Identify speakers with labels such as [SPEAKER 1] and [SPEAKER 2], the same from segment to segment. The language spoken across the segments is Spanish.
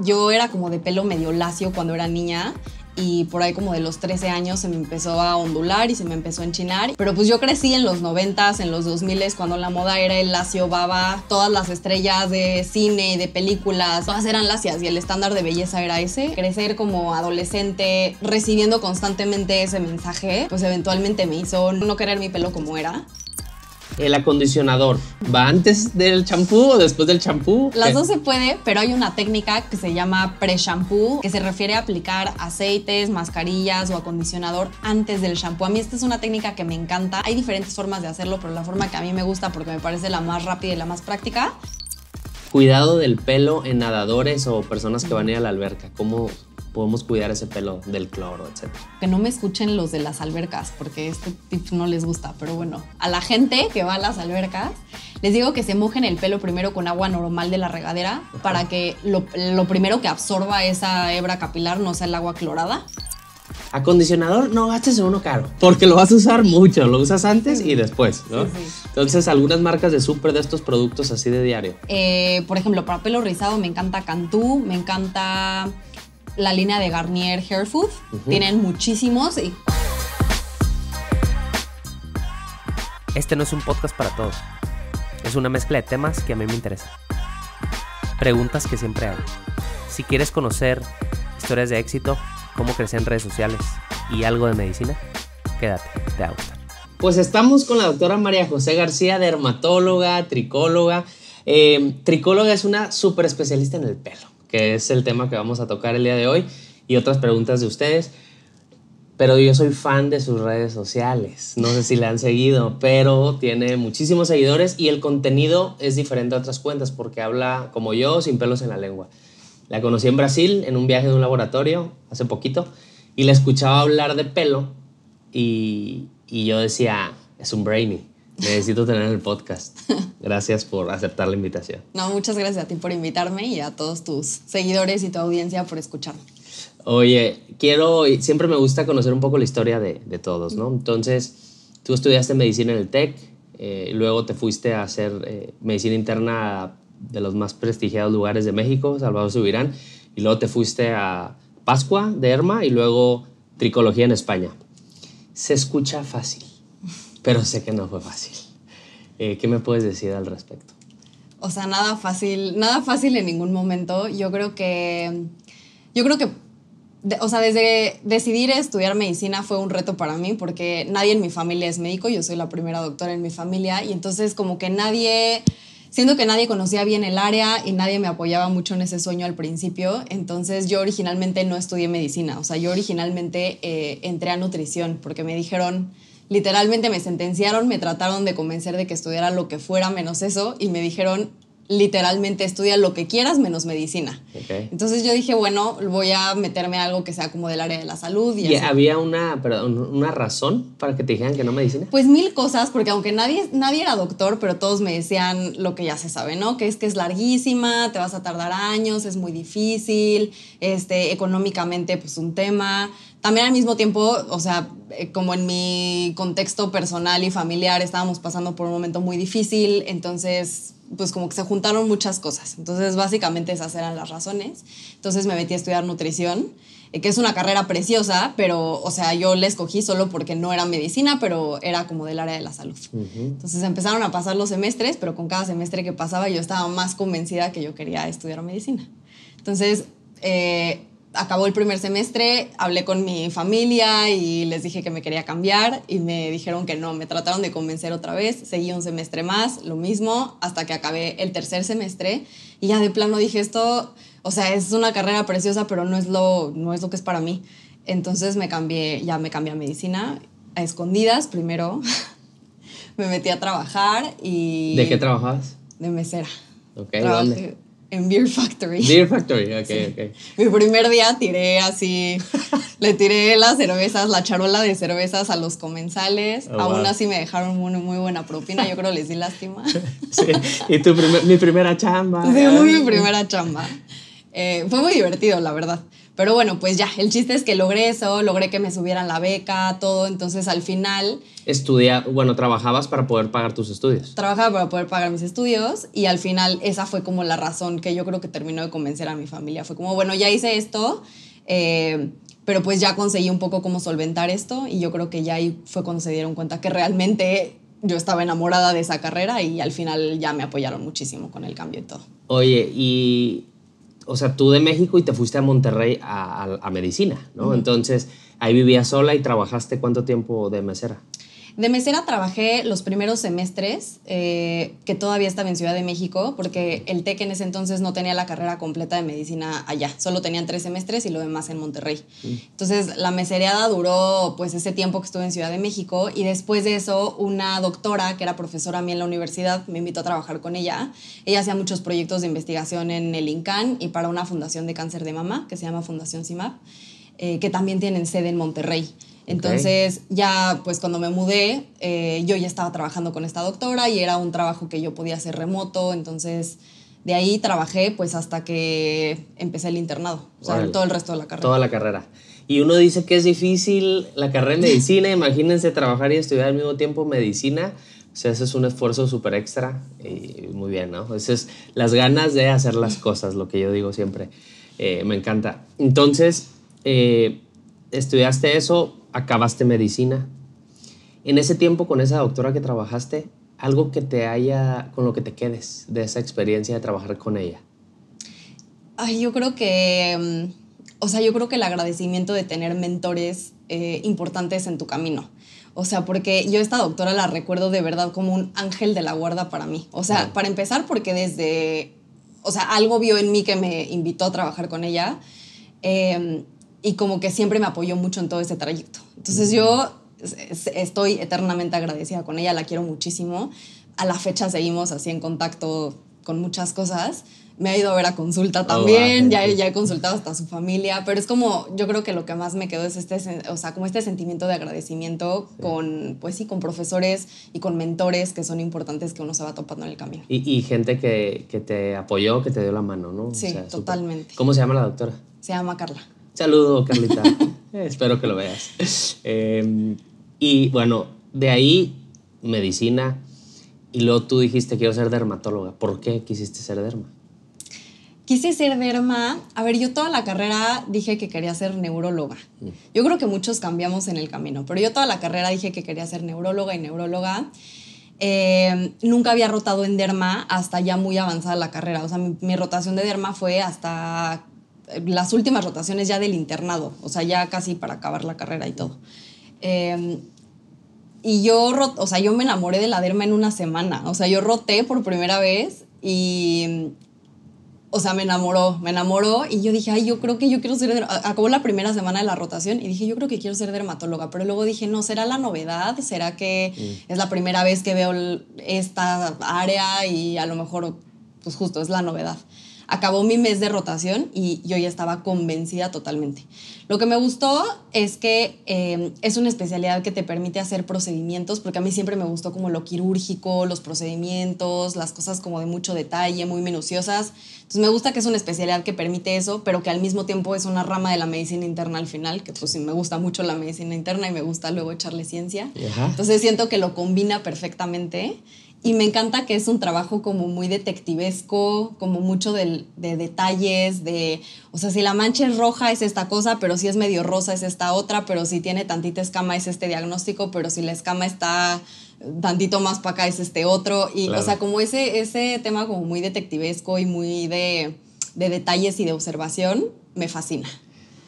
[SPEAKER 1] yo era como de pelo medio lacio cuando era niña y por ahí como de los 13 años se me empezó a ondular y se me empezó a enchinar. Pero pues yo crecí en los 90s, en los 2000s, cuando la moda era el lacio baba, todas las estrellas de cine, de películas, todas eran lacias y el estándar de belleza era ese. Crecer como adolescente, recibiendo constantemente ese mensaje, pues eventualmente me hizo no querer mi pelo como era
[SPEAKER 2] el acondicionador, ¿va antes del champú o después del champú? Las dos se
[SPEAKER 1] puede, pero hay una técnica que se llama pre-shampoo, que se refiere a aplicar aceites, mascarillas o acondicionador antes del champú A mí esta es una técnica que me encanta. Hay diferentes formas de hacerlo, pero la forma que a mí me gusta porque me parece la más rápida y la más práctica
[SPEAKER 2] cuidado del pelo en nadadores o personas que van a ir a la alberca? ¿Cómo, podemos cuidar ese pelo del cloro, etc.
[SPEAKER 1] Que no me escuchen los de las albercas, porque este tip no les gusta, pero bueno, a la gente que va a las albercas, les digo que se mojen el pelo primero con agua normal de la regadera para que lo, primero que absorba esa hebra capilar no sea el agua clorada.
[SPEAKER 2] Acondicionador, no gastes uno caro, porque lo vas a usar mucho, lo usas antes y después, ¿no? Entonces, algunas marcas de súper de estos productos así de diario.
[SPEAKER 1] Eh, por ejemplo, para pelo rizado me encanta Cantú, me encanta la línea de Garnier Hair Food. Tienen muchísimos
[SPEAKER 2] Este no es un podcast para todos. Es una mezcla de temas que a mí me interesan. Preguntas que siempre hago. Si quieres conocer historias de éxito, cómo crecer en redes sociales y algo de medicina, quédate, te va Pues estamos con la doctora María José García, dermatóloga, tricóloga. Eh, tricóloga es una super especialista en el pelo que es el tema que vamos a tocar el día de hoy, y otras preguntas de ustedes. Pero yo soy fan de sus redes sociales. No sé si la han seguido, pero tiene muchísimos seguidores y el contenido es diferente a otras cuentas porque habla como yo, sin pelos en la lengua. La conocí en Brasil, en un viaje de un laboratorio, hace poquito, y la escuchaba hablar de pelo y, y yo decía, es un brainy. Necesito tener el podcast. Gracias por aceptar la invitación.
[SPEAKER 1] No, muchas gracias a ti por invitarme y a todos tus seguidores y tu audiencia por escucharme.
[SPEAKER 2] Oye, quiero, siempre me gusta conocer un poco la historia de, todos, ¿no? Entonces, tú estudiaste medicina en el TEC, eh, luego te fuiste a hacer eh, medicina interna de los más prestigiados lugares de México, Salvador Subirán, y luego te fuiste a Pascua de Erma y luego Tricología en España. Se escucha fácil pero sé que no fue fácil. Eh, ¿Qué me puedes decir al respecto?
[SPEAKER 1] O sea, nada fácil, nada fácil en ningún momento. Yo creo que, yo creo que, o sea, desde decidir estudiar medicina fue un reto para mí porque nadie en mi familia es médico, yo soy la primera doctora en mi familia y entonces como que nadie, siendo que nadie conocía bien el área y nadie me apoyaba mucho en ese sueño al principio, entonces yo originalmente no estudié medicina, o sea, yo originalmente eh, entré a nutrición porque me dijeron literalmente me sentenciaron, me trataron de convencer de que estudiara lo que fuera menos eso y me dijeron, literalmente estudia lo que quieras menos medicina. Entonces yo dije, bueno, voy a meterme algo que sea como del área de la salud. ¿Y,
[SPEAKER 2] había una, una razón para que te dijeran que no medicina?
[SPEAKER 1] Pues mil cosas, porque aunque nadie, nadie era doctor, pero todos me decían lo que ya se sabe, ¿no? Que es que es larguísima, te vas a tardar años, es muy difícil, este, económicamente pues un tema también al mismo tiempo, o sea, eh, como en mi contexto personal y familiar estábamos pasando por un momento muy difícil, entonces pues como que se juntaron muchas cosas. Entonces, básicamente esas eran las razones. Entonces me metí a estudiar nutrición, eh, que es una carrera preciosa, pero, o sea, yo la escogí solo porque no era medicina, pero era como del área de la salud. Entonces empezaron a pasar los semestres, pero con cada semestre que pasaba yo estaba más convencida que yo quería estudiar medicina. Entonces, eh, acabó el primer semestre, hablé con mi familia y les dije que me quería cambiar y me dijeron que no, me trataron de convencer otra vez, seguí un semestre más, lo mismo, hasta que acabé el tercer semestre y ya de plano dije esto, o sea, es una carrera preciosa, pero no es lo, no es lo que es para mí. Entonces me cambié, ya me cambié a medicina a escondidas primero. me metí a trabajar y... ¿De qué trabajabas? De mesera.
[SPEAKER 2] Ok, ¿dónde?
[SPEAKER 1] en Beer Factory. Beer
[SPEAKER 2] Factory, ok, okay. ok.
[SPEAKER 1] Mi primer día tiré así, le tiré las cervezas, la charola de cervezas a los comensales. Oh, Aún así me dejaron muy, muy buena propina, yo creo les di lástima.
[SPEAKER 2] sí, y tu mi primera chamba. Sí,
[SPEAKER 1] mi primera chamba. Eh, fue muy divertido, la verdad. Pero bueno, pues ya, el chiste es que logré eso, logré que me subieran la beca, todo, entonces al final...
[SPEAKER 2] Estudia, bueno, trabajabas para poder pagar tus estudios.
[SPEAKER 1] Trabajaba para poder pagar mis estudios y al final esa fue como la razón que yo creo que terminó de convencer a mi familia. Fue como, bueno, ya hice esto, eh, pero pues ya conseguí un poco como solventar esto y yo creo que ya ahí fue cuando se dieron cuenta que realmente yo estaba enamorada de esa carrera y al final ya me apoyaron muchísimo con el cambio y todo.
[SPEAKER 2] Oye, y o sea, tú de México y te fuiste a Monterrey a, medicina, ¿no? Entonces, ahí vivías sola y trabajaste cuánto tiempo de mesera.
[SPEAKER 1] De mesera trabajé los primeros semestres, eh, que todavía estaba en Ciudad de México, porque el TEC en ese entonces no tenía la carrera completa de medicina allá, solo tenían tres semestres y lo demás en Monterrey. Mm. Entonces la mesereada duró pues ese tiempo que estuve en Ciudad de México y después de eso una doctora que era profesora a mí en la universidad me invitó a trabajar con ella. Ella hacía muchos proyectos de investigación en el INCAN y para una fundación de cáncer de mama que se llama Fundación CIMAP, eh, que también tienen sede en Monterrey. Entonces ya, pues cuando me mudé, eh, yo ya estaba trabajando con esta doctora y era un trabajo que yo podía hacer remoto, entonces de ahí trabajé pues hasta que empecé el internado, o sea, todo el resto de la carrera. Toda la
[SPEAKER 2] carrera. Y uno dice que es difícil la carrera en medicina, imagínense trabajar y estudiar al mismo tiempo medicina, o sea, ese es un esfuerzo súper extra y muy bien, ¿no? es las ganas de hacer las cosas, lo que yo digo siempre. Eh, me encanta. Entonces, eh, estudiaste eso, acabaste medicina. En ese tiempo con esa doctora que trabajaste, algo que te haya, con lo que te quedes de esa experiencia de trabajar con ella.
[SPEAKER 1] Ay, yo creo que, mm, o sea, yo creo que el agradecimiento de tener mentores eh, importantes en tu camino. O sea, porque yo esta doctora la recuerdo de verdad como un ángel de la guarda para mí. O sea, para empezar, porque desde, o sea, algo vio en mí que me invitó a trabajar con ella. Em, y como que siempre me apoyó mucho en todo ese trayecto. Entonces yo estoy eternamente agradecida con ella, la quiero muchísimo. A la fecha seguimos así en contacto con muchas cosas. Me ha ido a ver a consulta oh, también, ya, ya he consultado hasta su familia, pero es como, yo creo que lo que más me quedó es este, o sea, como este sentimiento de agradecimiento con, pues sí, con profesores y con mentores que son importantes que uno se va topando en el camino.
[SPEAKER 2] Y, gente que, que, te apoyó, que te dio la mano, ¿no? Sí,
[SPEAKER 1] totalmente.
[SPEAKER 2] ¿Cómo se llama la doctora? Se llama Carla. Saludo, Carlita. Espero que lo veas. Em, y bueno, de ahí medicina. Y luego tú dijiste, quiero ser dermatóloga. ¿Por qué quisiste ser derma?
[SPEAKER 1] Quise ser derma. A ver, yo toda la carrera dije que quería ser neuróloga. Mm. Yo creo que muchos cambiamos en el camino, pero yo toda la carrera dije que quería ser neuróloga y neuróloga. Em, nunca había rotado en derma hasta ya muy avanzada la carrera. O sea, mi rotación de derma fue hasta las últimas rotaciones ya del internado, o sea, ya casi para acabar la carrera y todo. Em, y yo, o sea, yo me enamoré de la derma en una semana, o sea, yo roté por primera vez y, o sea, me enamoró, me enamoró y yo dije, ay, yo creo que yo quiero ser, acabó la primera semana de la rotación y dije, yo creo que quiero ser dermatóloga, pero luego dije, no, será la novedad, será que mm. es la primera vez que veo esta área y a lo mejor, pues justo, es la novedad acabó mi mes de rotación y yo ya estaba convencida totalmente. Lo que me gustó es que em, es una especialidad que te permite hacer procedimientos, porque a mí siempre me gustó como lo quirúrgico, los procedimientos, las cosas como de mucho detalle, muy minuciosas. Entonces me gusta que es una especialidad que permite eso, pero que al mismo tiempo es una rama de la medicina interna al final, que pues sí me gusta mucho la medicina interna y me gusta luego echarle ciencia. Entonces siento que lo combina perfectamente. Y me encanta que es un trabajo como muy detectivesco, como mucho de, detalles, de, o sea, si la mancha es roja es esta cosa, pero si es medio rosa es esta otra, pero si tiene tantita escama es este diagnóstico, pero si la escama está tantito más para acá es este otro. Y, o sea, como ese, ese tema como muy detectivesco y muy de, de detalles y de observación, me fascina.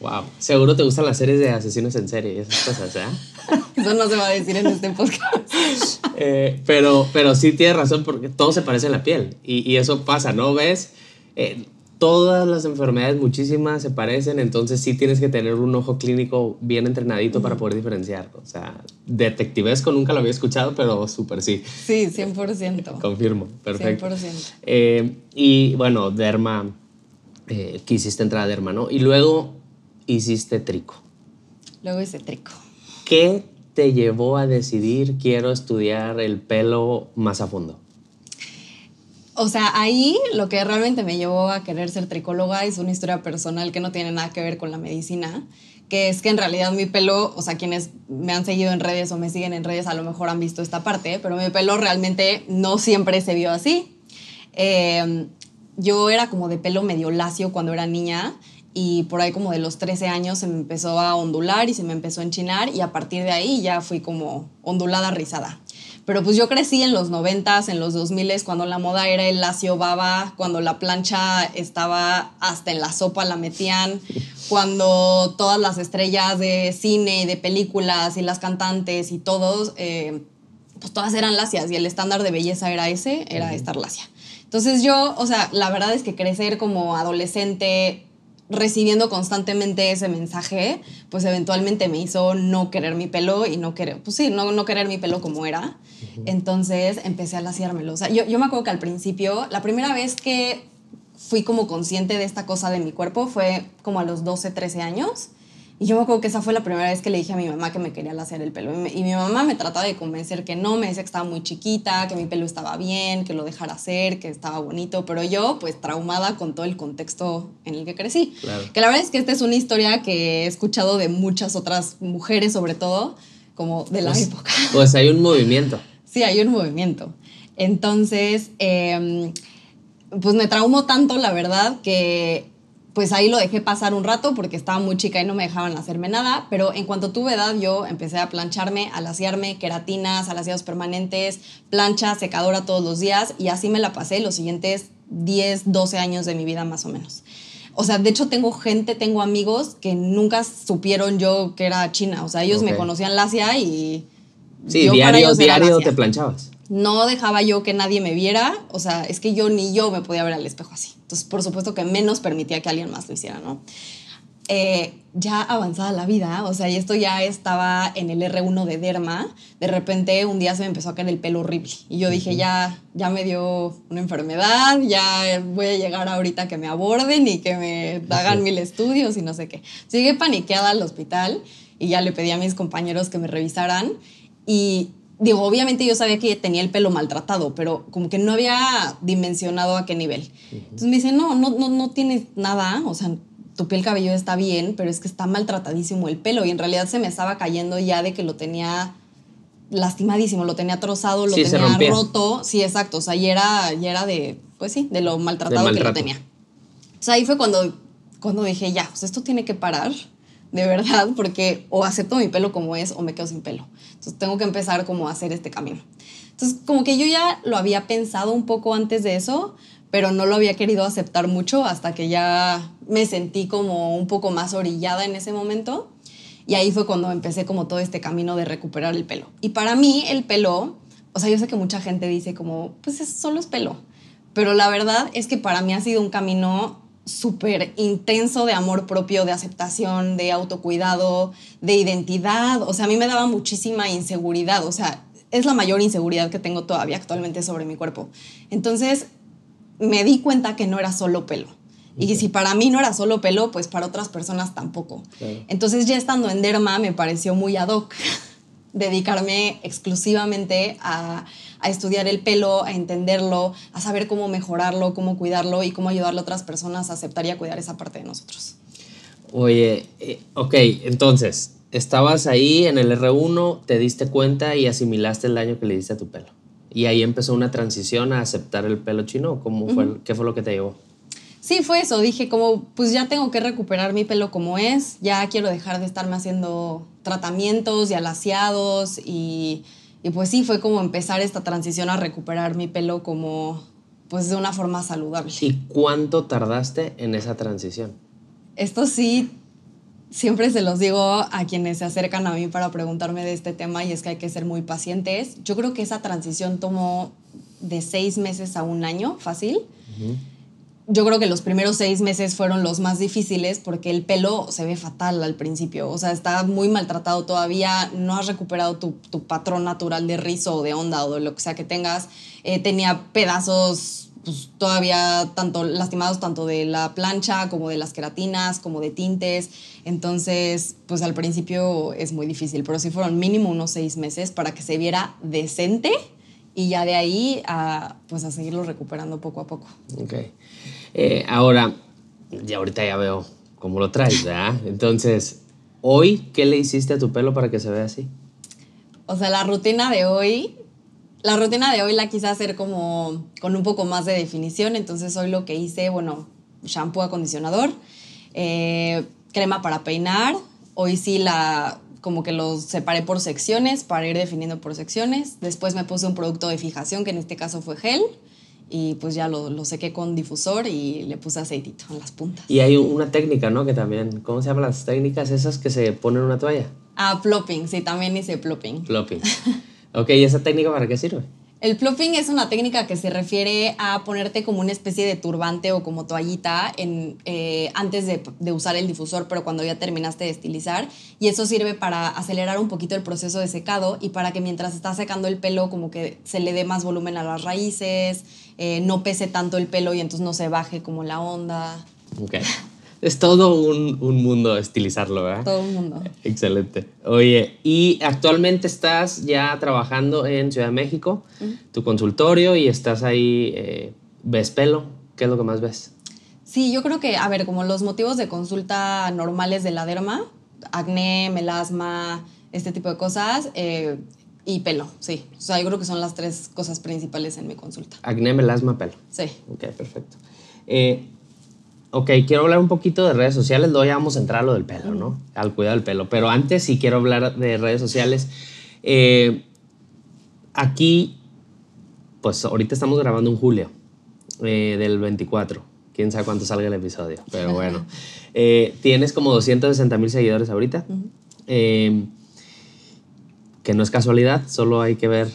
[SPEAKER 2] Wow, seguro te gustan las series de asesinos en serie esas cosas, ¿eh?
[SPEAKER 1] Eso no se va a decir en este podcast.
[SPEAKER 2] Eh, pero, pero sí tienes razón porque todo se parece en la piel y, eso pasa, ¿no ves? Eh, todas las enfermedades, muchísimas, se parecen, entonces sí tienes que tener un ojo clínico bien entrenadito para poder diferenciar. O sea, detectivesco nunca lo había escuchado, pero súper sí.
[SPEAKER 1] Sí, 100%.
[SPEAKER 2] Confirmo, perfecto. 100%. Eh, y bueno, derma, quisiste entrar a derma, ¿no? Y luego hiciste trico.
[SPEAKER 1] Luego hice trico.
[SPEAKER 2] ¿Qué te llevó a decidir quiero estudiar el pelo más a fondo?
[SPEAKER 1] O sea, ahí lo que realmente me llevó a querer ser tricóloga es una historia personal que no tiene nada que ver con la medicina, que es que en realidad mi pelo, o sea, quienes me han seguido en redes o me siguen en redes a lo mejor han visto esta parte, pero mi pelo realmente no siempre se vio así. Em, yo era como de pelo medio lacio cuando era niña y por ahí como de los 13 años se me empezó a ondular y se me empezó a enchinar y a partir de ahí ya fui como ondulada rizada. Pero pues yo crecí en los 90s, en los 2000s, cuando la moda era el lacio baba, cuando la plancha estaba hasta en la sopa la metían, cuando todas las estrellas de cine, de películas y las cantantes y todos, eh, pues todas eran lacias y el estándar de belleza era ese, era estar lacia. Entonces yo, o sea, la verdad es que crecer como adolescente recibiendo constantemente ese mensaje, pues eventualmente me hizo no querer mi pelo y no querer, pues sí, no, no querer mi pelo como era. Entonces empecé a laciármelo. O sea, yo, yo me acuerdo que al principio, la primera vez que fui como consciente de esta cosa de mi cuerpo fue como a los 12, 13 años. Y yo me acuerdo que esa fue la primera vez que le dije a mi mamá que me quería lacer el pelo. Y, mi mamá me trataba de convencer que no, me decía que estaba muy chiquita, que mi pelo estaba bien, que lo dejara hacer, que estaba bonito. Pero yo, pues, traumada con todo el contexto en el que crecí. Que la verdad es que esta es una historia que he escuchado de muchas otras mujeres, sobre todo, como de la pues, época.
[SPEAKER 2] Pues hay un movimiento.
[SPEAKER 1] Sí, hay un movimiento. Entonces, em, pues me traumó tanto, la verdad, que pues ahí lo dejé pasar un rato porque estaba muy chica y no me dejaban hacerme nada, pero en cuanto tuve edad yo empecé a plancharme, a lasearme, queratinas, a laseados permanentes, plancha, secadora todos los días y así me la pasé los siguientes 10, 12 años de mi vida más o menos. O sea, de hecho tengo gente, tengo amigos que nunca supieron yo que era china, o sea, ellos me conocían lacia y...
[SPEAKER 2] Sí, yo diario, para diario te planchabas
[SPEAKER 1] no dejaba yo que nadie me viera, o sea, es que yo ni yo me podía ver al espejo así. Entonces, por supuesto que menos permitía que alguien más lo hiciera, ¿no? Eh, ya avanzada la vida, o sea, y esto ya estaba en el R1 de Derma, de repente un día se me empezó a caer el pelo horrible y yo dije, ya, ya me dio una enfermedad, ya voy a llegar ahorita que me aborden y que me hagan mil estudios y no sé qué. Sigue paniqueada al hospital y ya le pedí a mis compañeros que me revisaran y digo, obviamente yo sabía que tenía el pelo maltratado, pero como que no había dimensionado a qué nivel. Entonces me dice, no, no, no, no tienes nada, o sea, tu piel cabello está bien, pero es que está maltratadísimo el pelo y en realidad se me estaba cayendo ya de que lo tenía lastimadísimo, lo tenía trozado, lo tenía roto, sí, exacto, o sea, y era, y era de, pues sí, de lo maltratado que lo tenía. O sea, ahí fue cuando, cuando dije, ya, esto tiene que parar, de verdad, porque o acepto mi pelo como es o me quedo sin pelo. Entonces tengo que empezar como a hacer este camino. Entonces como que yo ya lo había pensado un poco antes de eso, pero no lo había querido aceptar mucho hasta que ya me sentí como un poco más orillada en ese momento. Y ahí fue cuando empecé como todo este camino de recuperar el pelo. Y para mí el pelo, o sea, yo sé que mucha gente dice como, pues es, solo es pelo. Pero la verdad es que para mí ha sido un camino súper intenso de amor propio, de aceptación, de autocuidado, de identidad. O sea, a mí me daba muchísima inseguridad. O sea, es la mayor inseguridad que tengo todavía actualmente sobre mi cuerpo. Entonces, me di cuenta que no era solo pelo. Y si para mí no era solo pelo, pues para otras personas tampoco. Entonces, ya estando en Derma, me pareció muy ad hoc. dedicarme exclusivamente a, a, estudiar el pelo, a entenderlo, a saber cómo mejorarlo, cómo cuidarlo y cómo ayudarle a otras personas a aceptar y a cuidar esa
[SPEAKER 2] parte de nosotros. Oye, eh, ok, entonces, estabas ahí en el R1, te diste cuenta y asimilaste el daño que le diste a tu pelo. Y ahí empezó una transición a aceptar el pelo chino. ¿Cómo ¿Qué fue lo que te llevó?
[SPEAKER 1] Sí, fue eso. Dije como, pues ya tengo que recuperar mi pelo como es, ya quiero dejar de estarme haciendo tratamientos y alaciados y, y pues sí, fue como empezar esta transición a recuperar mi pelo como pues de una forma saludable.
[SPEAKER 2] ¿Y cuánto tardaste en esa transición?
[SPEAKER 1] Esto sí, siempre se los digo a quienes se acercan a mí para preguntarme de este tema y es que hay que ser muy pacientes. Yo creo que esa transición tomó de seis meses a un año, fácil yo creo que los primeros seis meses fueron los más difíciles porque el pelo se ve fatal al principio, o sea, está muy maltratado todavía, no has recuperado tu, patrón natural de rizo o de onda o de lo que sea que tengas, eh, tenía pedazos pues, todavía tanto lastimados tanto de la plancha como de las queratinas, como de tintes, entonces pues al principio es muy difícil, pero sí fueron mínimo unos seis meses para que se viera decente y ya de ahí a, pues a seguirlo recuperando poco a poco.
[SPEAKER 2] Okay. Eh, ahora, ya ahorita ya veo cómo lo traes, ¿verdad? Entonces, hoy, ¿qué le hiciste a tu pelo para que se vea así?
[SPEAKER 1] O sea, la rutina de hoy, la rutina de hoy la quise hacer como con un poco más de definición, entonces hoy lo que hice, bueno, shampoo, acondicionador, eh, crema para peinar, hoy sí la como que lo separé por secciones para ir definiendo por secciones, después me puse un producto de fijación que en este caso fue gel, y pues ya lo, lo, sequé con difusor y le puse aceitito en las puntas.
[SPEAKER 2] Y hay una técnica, ¿no? Que también, ¿cómo se llaman las técnicas esas que se ponen una toalla?
[SPEAKER 1] Ah, plopping, sí, también hice plopping.
[SPEAKER 2] Plopping. ok, ¿y esa técnica para qué sirve?
[SPEAKER 1] El fluffing es una técnica que se refiere a ponerte como una especie de turbante o como toallita en, eh, antes de, usar el difusor, pero cuando ya terminaste de estilizar. Y eso sirve para acelerar un poquito el proceso de secado y para que mientras estás secando el pelo como que se le dé más volumen a las raíces, eh, no pese tanto el pelo y entonces no se baje como la onda.
[SPEAKER 2] Ok es todo un, mundo estilizarlo, ¿verdad? Todo un mundo. Excelente. Oye, y actualmente estás ya trabajando en Ciudad de México, tu consultorio, y estás ahí, eh, ¿ves pelo? ¿Qué es lo que más ves?
[SPEAKER 1] Sí, yo creo que, a ver, como los motivos de consulta normales de la derma, acné, melasma, este tipo de cosas, eh, y pelo, sí. O sea, yo creo que son las tres cosas principales en mi consulta.
[SPEAKER 2] Acné, melasma, pelo. Sí. Ok, perfecto. Eh, ok, quiero hablar un poquito de redes sociales, luego ya vamos a entrar a lo del pelo, ¿no? Al cuidado del pelo. Pero antes sí quiero hablar de redes sociales. Eh, aquí, pues ahorita estamos grabando un julio eh, del 24. Quién sabe cuánto salga el episodio, pero bueno. Eh, tienes como 260 mil seguidores ahorita, que no es casualidad, solo hay que ver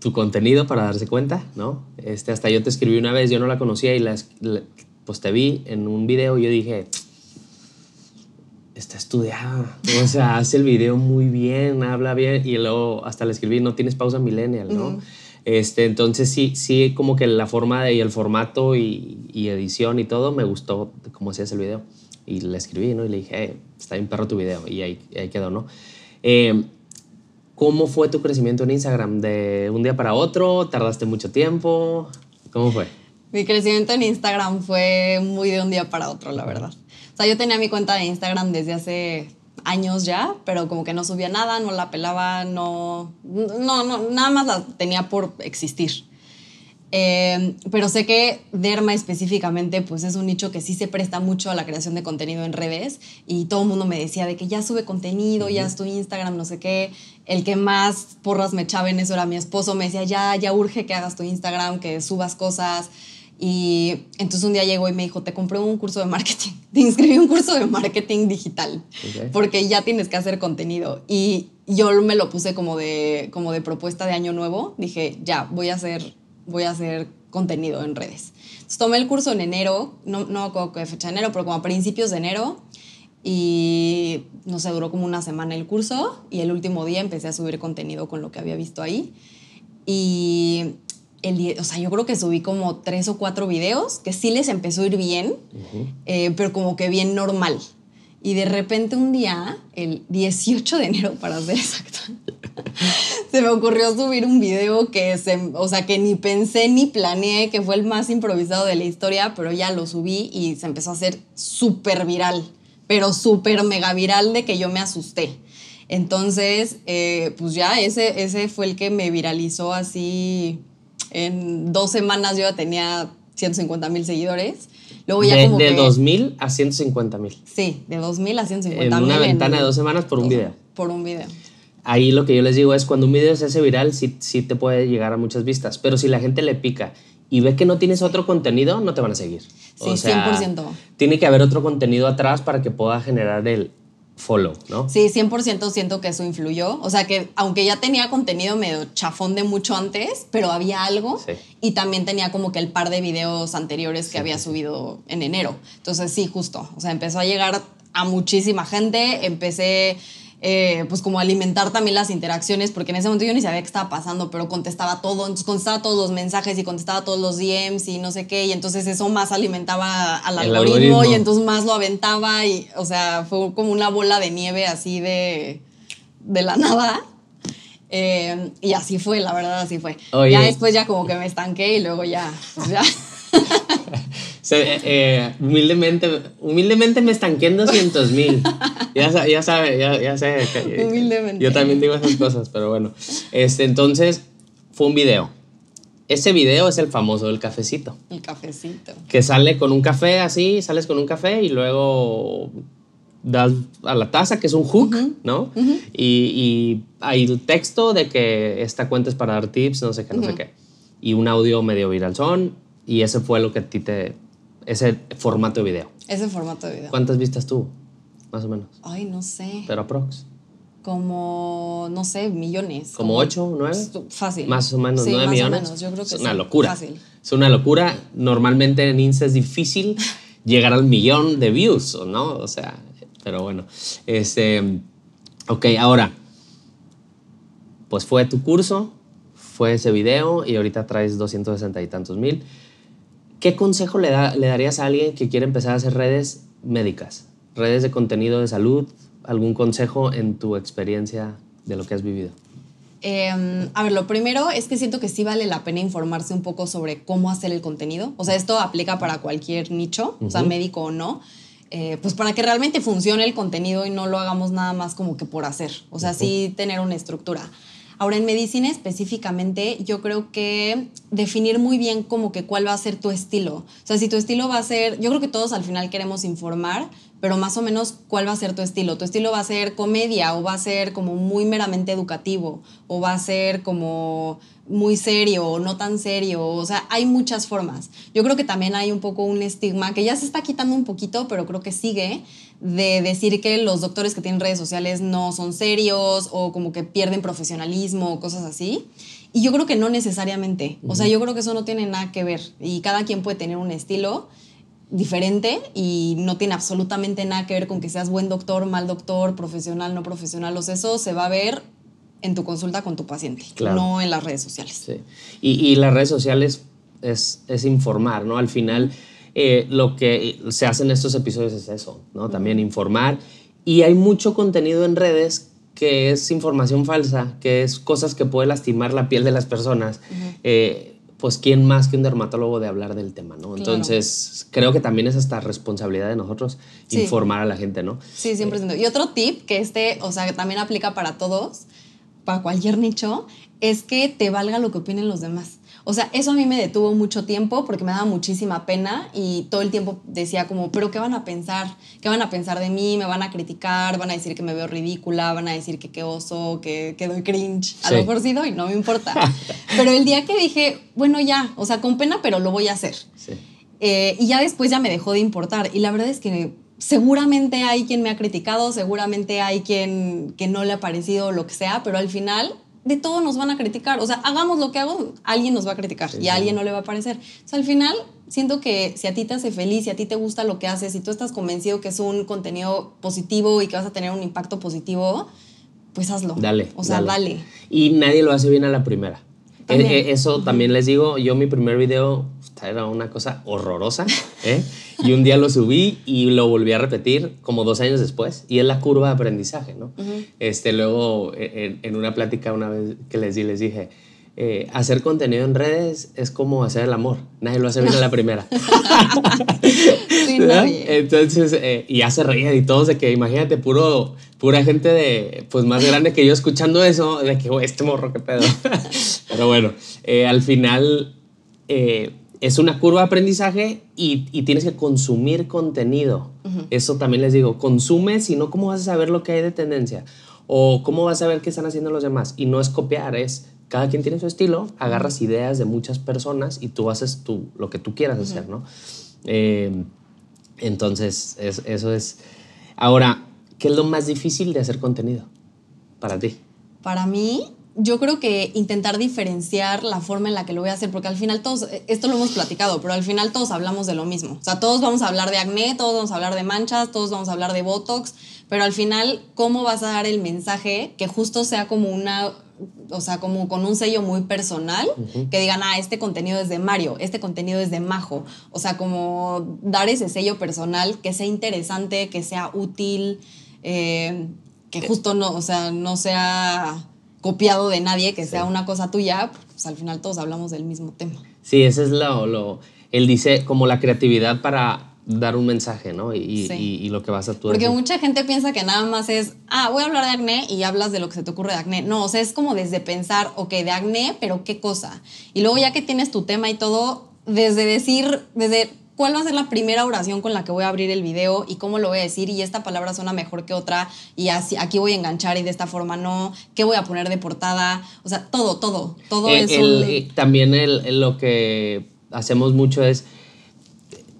[SPEAKER 2] tu contenido para darse cuenta, ¿no? Este, hasta yo te escribí una vez, yo no la conocía y la, la pues te vi en un video y yo dije, está estudiada, o sea, hace el video muy bien, habla bien, y luego hasta le escribí, no tienes pausa millennial, ¿no? Este, entonces sí, sí, como que la forma y el formato y, edición y todo me gustó como hacías el video. Y le escribí, ¿no? Y le dije, está bien perro tu video. Y ahí, quedó, ¿no? Em, ¿Cómo fue tu crecimiento en Instagram? ¿De un día para otro? ¿Tardaste mucho tiempo? ¿Cómo fue?
[SPEAKER 1] Mi crecimiento en Instagram fue muy de un día para otro, la verdad. O sea, yo tenía mi cuenta de Instagram desde hace años ya, pero como que no subía nada, no la pelaba, no, no, no nada más la tenía por existir. Eh, pero sé que Derma específicamente, pues es un nicho que sí se presta mucho a la creación de contenido en redes y todo el mundo me decía de que ya sube contenido, ya es tu Instagram, no sé qué. El que más porras me echaba en eso era mi esposo, me decía ya, ya urge que hagas tu Instagram, que subas cosas. Y entonces un día llegó y me dijo, te compré un curso de marketing, te inscribí un curso de marketing digital, porque ya tienes que hacer contenido. Y yo me lo puse como de, como de propuesta de año nuevo, dije, ya, voy a hacer, voy a hacer contenido en redes. Entonces tomé el curso en enero, no, no qué fecha de enero, pero como a principios de enero, y no sé, duró como una semana el curso, y el último día empecé a subir contenido con lo que había visto ahí. Y o sea, yo creo que subí como tres o cuatro videos que sí les empezó a ir bien, eh, pero como que bien normal. Y de repente un día, el 18 de enero para ser exacto, se me ocurrió subir un video que, se, o sea, que ni pensé ni planeé, que fue el más improvisado de la historia, pero ya lo subí y se empezó a hacer súper viral, pero súper mega viral de que yo me asusté. Entonces, eh, pues ya ese, ese fue el que me viralizó así en dos semanas yo ya tenía 150 mil seguidores. Luego ya de, como de
[SPEAKER 2] 2000 a 150 mil.
[SPEAKER 1] Sí, de 2000 a 150 mil. En una ventana
[SPEAKER 2] de dos semanas por un video. Por un video. Ahí lo que yo les digo es, cuando un video se hace viral, sí, te puede llegar a muchas vistas, pero si la gente le pica y ve que no tienes otro contenido, no te van a seguir. Sí, o sea, 100%. Tiene que haber otro contenido atrás para que pueda generar el, follow, ¿no?
[SPEAKER 1] Sí, 100% siento que eso influyó. O sea, que aunque ya tenía contenido medio chafón de mucho antes, pero había algo. Y también tenía como que el par de videos anteriores que había subido en enero. Entonces, sí, justo. O sea, empezó a llegar a muchísima gente. Empecé eh, pues como alimentar también las interacciones, porque en ese momento yo ni sabía qué estaba pasando, pero contestaba todo, entonces contestaba todos los mensajes y contestaba todos los DMs y no sé qué, y entonces eso más alimentaba al algoritmo, y entonces más lo aventaba y, o sea, fue como una bola de nieve así de, de la nada. Eh, y así fue, la verdad, así fue. Ya después ya como que me estanqué y luego ya... Pues ya.
[SPEAKER 2] Eh, eh, humildemente, humildemente me estanqué en 200 mil. ya, ya sabe, ya, sé. Humildemente. Yo también digo esas cosas, pero bueno. Este, entonces, fue un video. Ese video es el famoso del cafecito.
[SPEAKER 1] El cafecito.
[SPEAKER 2] Que sale con un café así, sales con un café y luego das a la taza, que es un hook, ¿no? y, hay el texto de que esta cuenta es para dar tips, no sé qué, no sé qué. Y un audio medio viral son y ese fue lo que a ti te, ese formato de video.
[SPEAKER 1] Ese formato de
[SPEAKER 2] video. ¿Cuántas vistas tuvo? Más o menos.
[SPEAKER 1] Ay, no sé. Pero aprox. Como, no sé, millones. ¿Como 8, 9? Fácil. Más o menos, sí, 9 más millones. O es una locura. Fácil.
[SPEAKER 2] Es una locura. Normalmente en Insta es difícil llegar al millón de views, ¿no? O sea, pero bueno. Este, ok, ahora, pues fue tu curso, fue ese video y ahorita traes 260 y tantos mil. ¿Qué consejo le, darías a alguien que quiere empezar a hacer redes médicas, redes de contenido de salud? ¿Algún consejo en tu experiencia de lo que has vivido?
[SPEAKER 1] Em, a ver, lo primero es que siento que sí vale la pena informarse un poco sobre cómo hacer el contenido. O sea, esto aplica para cualquier nicho, o sea, médico o no. Eh, pues para que realmente funcione el contenido y no lo hagamos nada más como que por hacer. O sea, sí tener una estructura. Ahora, en medicina específicamente, yo creo que definir muy bien como que cuál va a ser tu estilo. O sea, si tu estilo va a ser, yo creo que todos al final queremos informar, pero más o menos cuál va a ser tu estilo. Tu estilo va a ser comedia o va a ser como muy meramente educativo o va a ser como muy serio o no tan serio. O sea, hay muchas formas. Yo creo que también hay un poco un estigma que ya se está quitando un poquito, pero creo que sigue de decir que los doctores que tienen redes sociales no son serios o como que pierden profesionalismo o cosas así. Y yo creo que no necesariamente. O sea, yo creo que eso no tiene nada que ver y cada quien puede tener un estilo diferente y no tiene absolutamente nada que ver con que seas buen doctor, mal doctor, profesional, no profesional. O sea, eso se va a ver en tu consulta con tu paciente, no en las redes sociales.
[SPEAKER 2] Sí. Y, las redes sociales es, es informar, ¿no? Al final, eh, lo que se hace en estos episodios es eso, ¿no? También informar. Y hay mucho contenido en redes que es información falsa, que es cosas que puede lastimar la piel de las personas. eh, pues quién más que un dermatólogo de hablar del tema, ¿no? Entonces, creo que también es hasta responsabilidad de nosotros informar a la gente, ¿no?
[SPEAKER 1] Sí, siempre Eh. y otro tip que este, o sea, que también aplica para todos, para cualquier nicho, es que te valga lo que opinen los demás. O sea, eso a mí me detuvo mucho tiempo porque me daba muchísima pena y todo el tiempo decía como, pero ¿qué van a pensar? ¿Qué van a pensar de mí? ¿Me van a criticar? ¿Van a decir que me veo ridícula? ¿Van a decir que qué oso? ¿Que, que doy cringe? A lo mejor sí doy, no me importa. pero el día que dije, bueno, ya, o sea, con pena, pero lo voy a hacer. Eh, y ya después ya me dejó de importar. Y la verdad es que seguramente hay quien me ha criticado, seguramente hay quien que no le ha parecido lo que sea, pero al final de todo nos van a criticar. O sea, hagamos lo que hago, alguien nos va a criticar y a alguien no le va a parecer. O sea, al final, siento que si a ti te hace feliz, si a ti te gusta lo que haces, si tú estás convencido que es un contenido positivo y que vas a tener un impacto positivo, pues hazlo. Dale. O sea, dale.
[SPEAKER 2] Y nadie lo hace bien a la primera. Eh, eh, eso también les digo, yo mi primer video era una cosa horrorosa, ¿eh? y un día lo subí y lo volví a repetir como dos años después, y es la curva de aprendizaje, ¿no? este, luego, en, e, en, una plática una vez que les di, les dije, eh, hacer contenido en redes es como hacer el amor. Nadie lo hace bien a la primera. Entonces, eh, y hace reír y todo, de que imagínate, puro, pura gente de, pues más grande que yo escuchando eso, de que, este morro, qué pedo. Pero bueno, eh, al final es una curva de aprendizaje y, tienes que consumir contenido. Eso también les digo, consume, si no, ¿cómo vas a saber lo que hay de tendencia? O cómo vas a ver qué están haciendo los demás? Y no es copiar, es cada quien tiene su estilo, agarras ideas de muchas personas y tú haces tú, lo que tú quieras hacer, ¿no? Eh, entonces, eso es... Ahora, ¿qué es lo más difícil de hacer contenido para ti?
[SPEAKER 1] Para mí, yo creo que intentar diferenciar la forma en la que lo voy a hacer, porque al final todos, eh, esto lo hemos platicado, pero al final todos hablamos de lo mismo. O sea, todos vamos a hablar de acné, todos vamos a hablar de manchas, todos vamos a hablar de Botox, pero al final, ¿cómo vas a dar el mensaje que justo sea como una o sea, como con un sello muy personal, que digan, ah, este contenido es de Mario, este contenido es de Majo. O sea, como dar ese sello personal que sea interesante, que sea útil, eh, que eh. justo no, o sea, no sea copiado de nadie, que sea una cosa tuya, pues al final todos hablamos del mismo tema.
[SPEAKER 2] Sí, ese es lo, lo él dice, como la creatividad para dar un mensaje, ¿no? Y, lo que vas a hacer. Porque
[SPEAKER 1] mucha gente piensa que nada más es, ah, voy a hablar de acné y hablas de lo que se te ocurre de acné. No, o sea, es como desde pensar, ok, de acné, pero qué cosa. Y luego ya que tienes tu tema y todo, desde decir, desde cuál va a ser la primera oración con la que voy a abrir el video y cómo lo voy a decir y esta palabra suena mejor que otra y así aquí voy a enganchar y de esta forma no, qué voy a poner de portada, o sea, todo, todo, todo eh, eh,
[SPEAKER 2] también lo que hacemos mucho es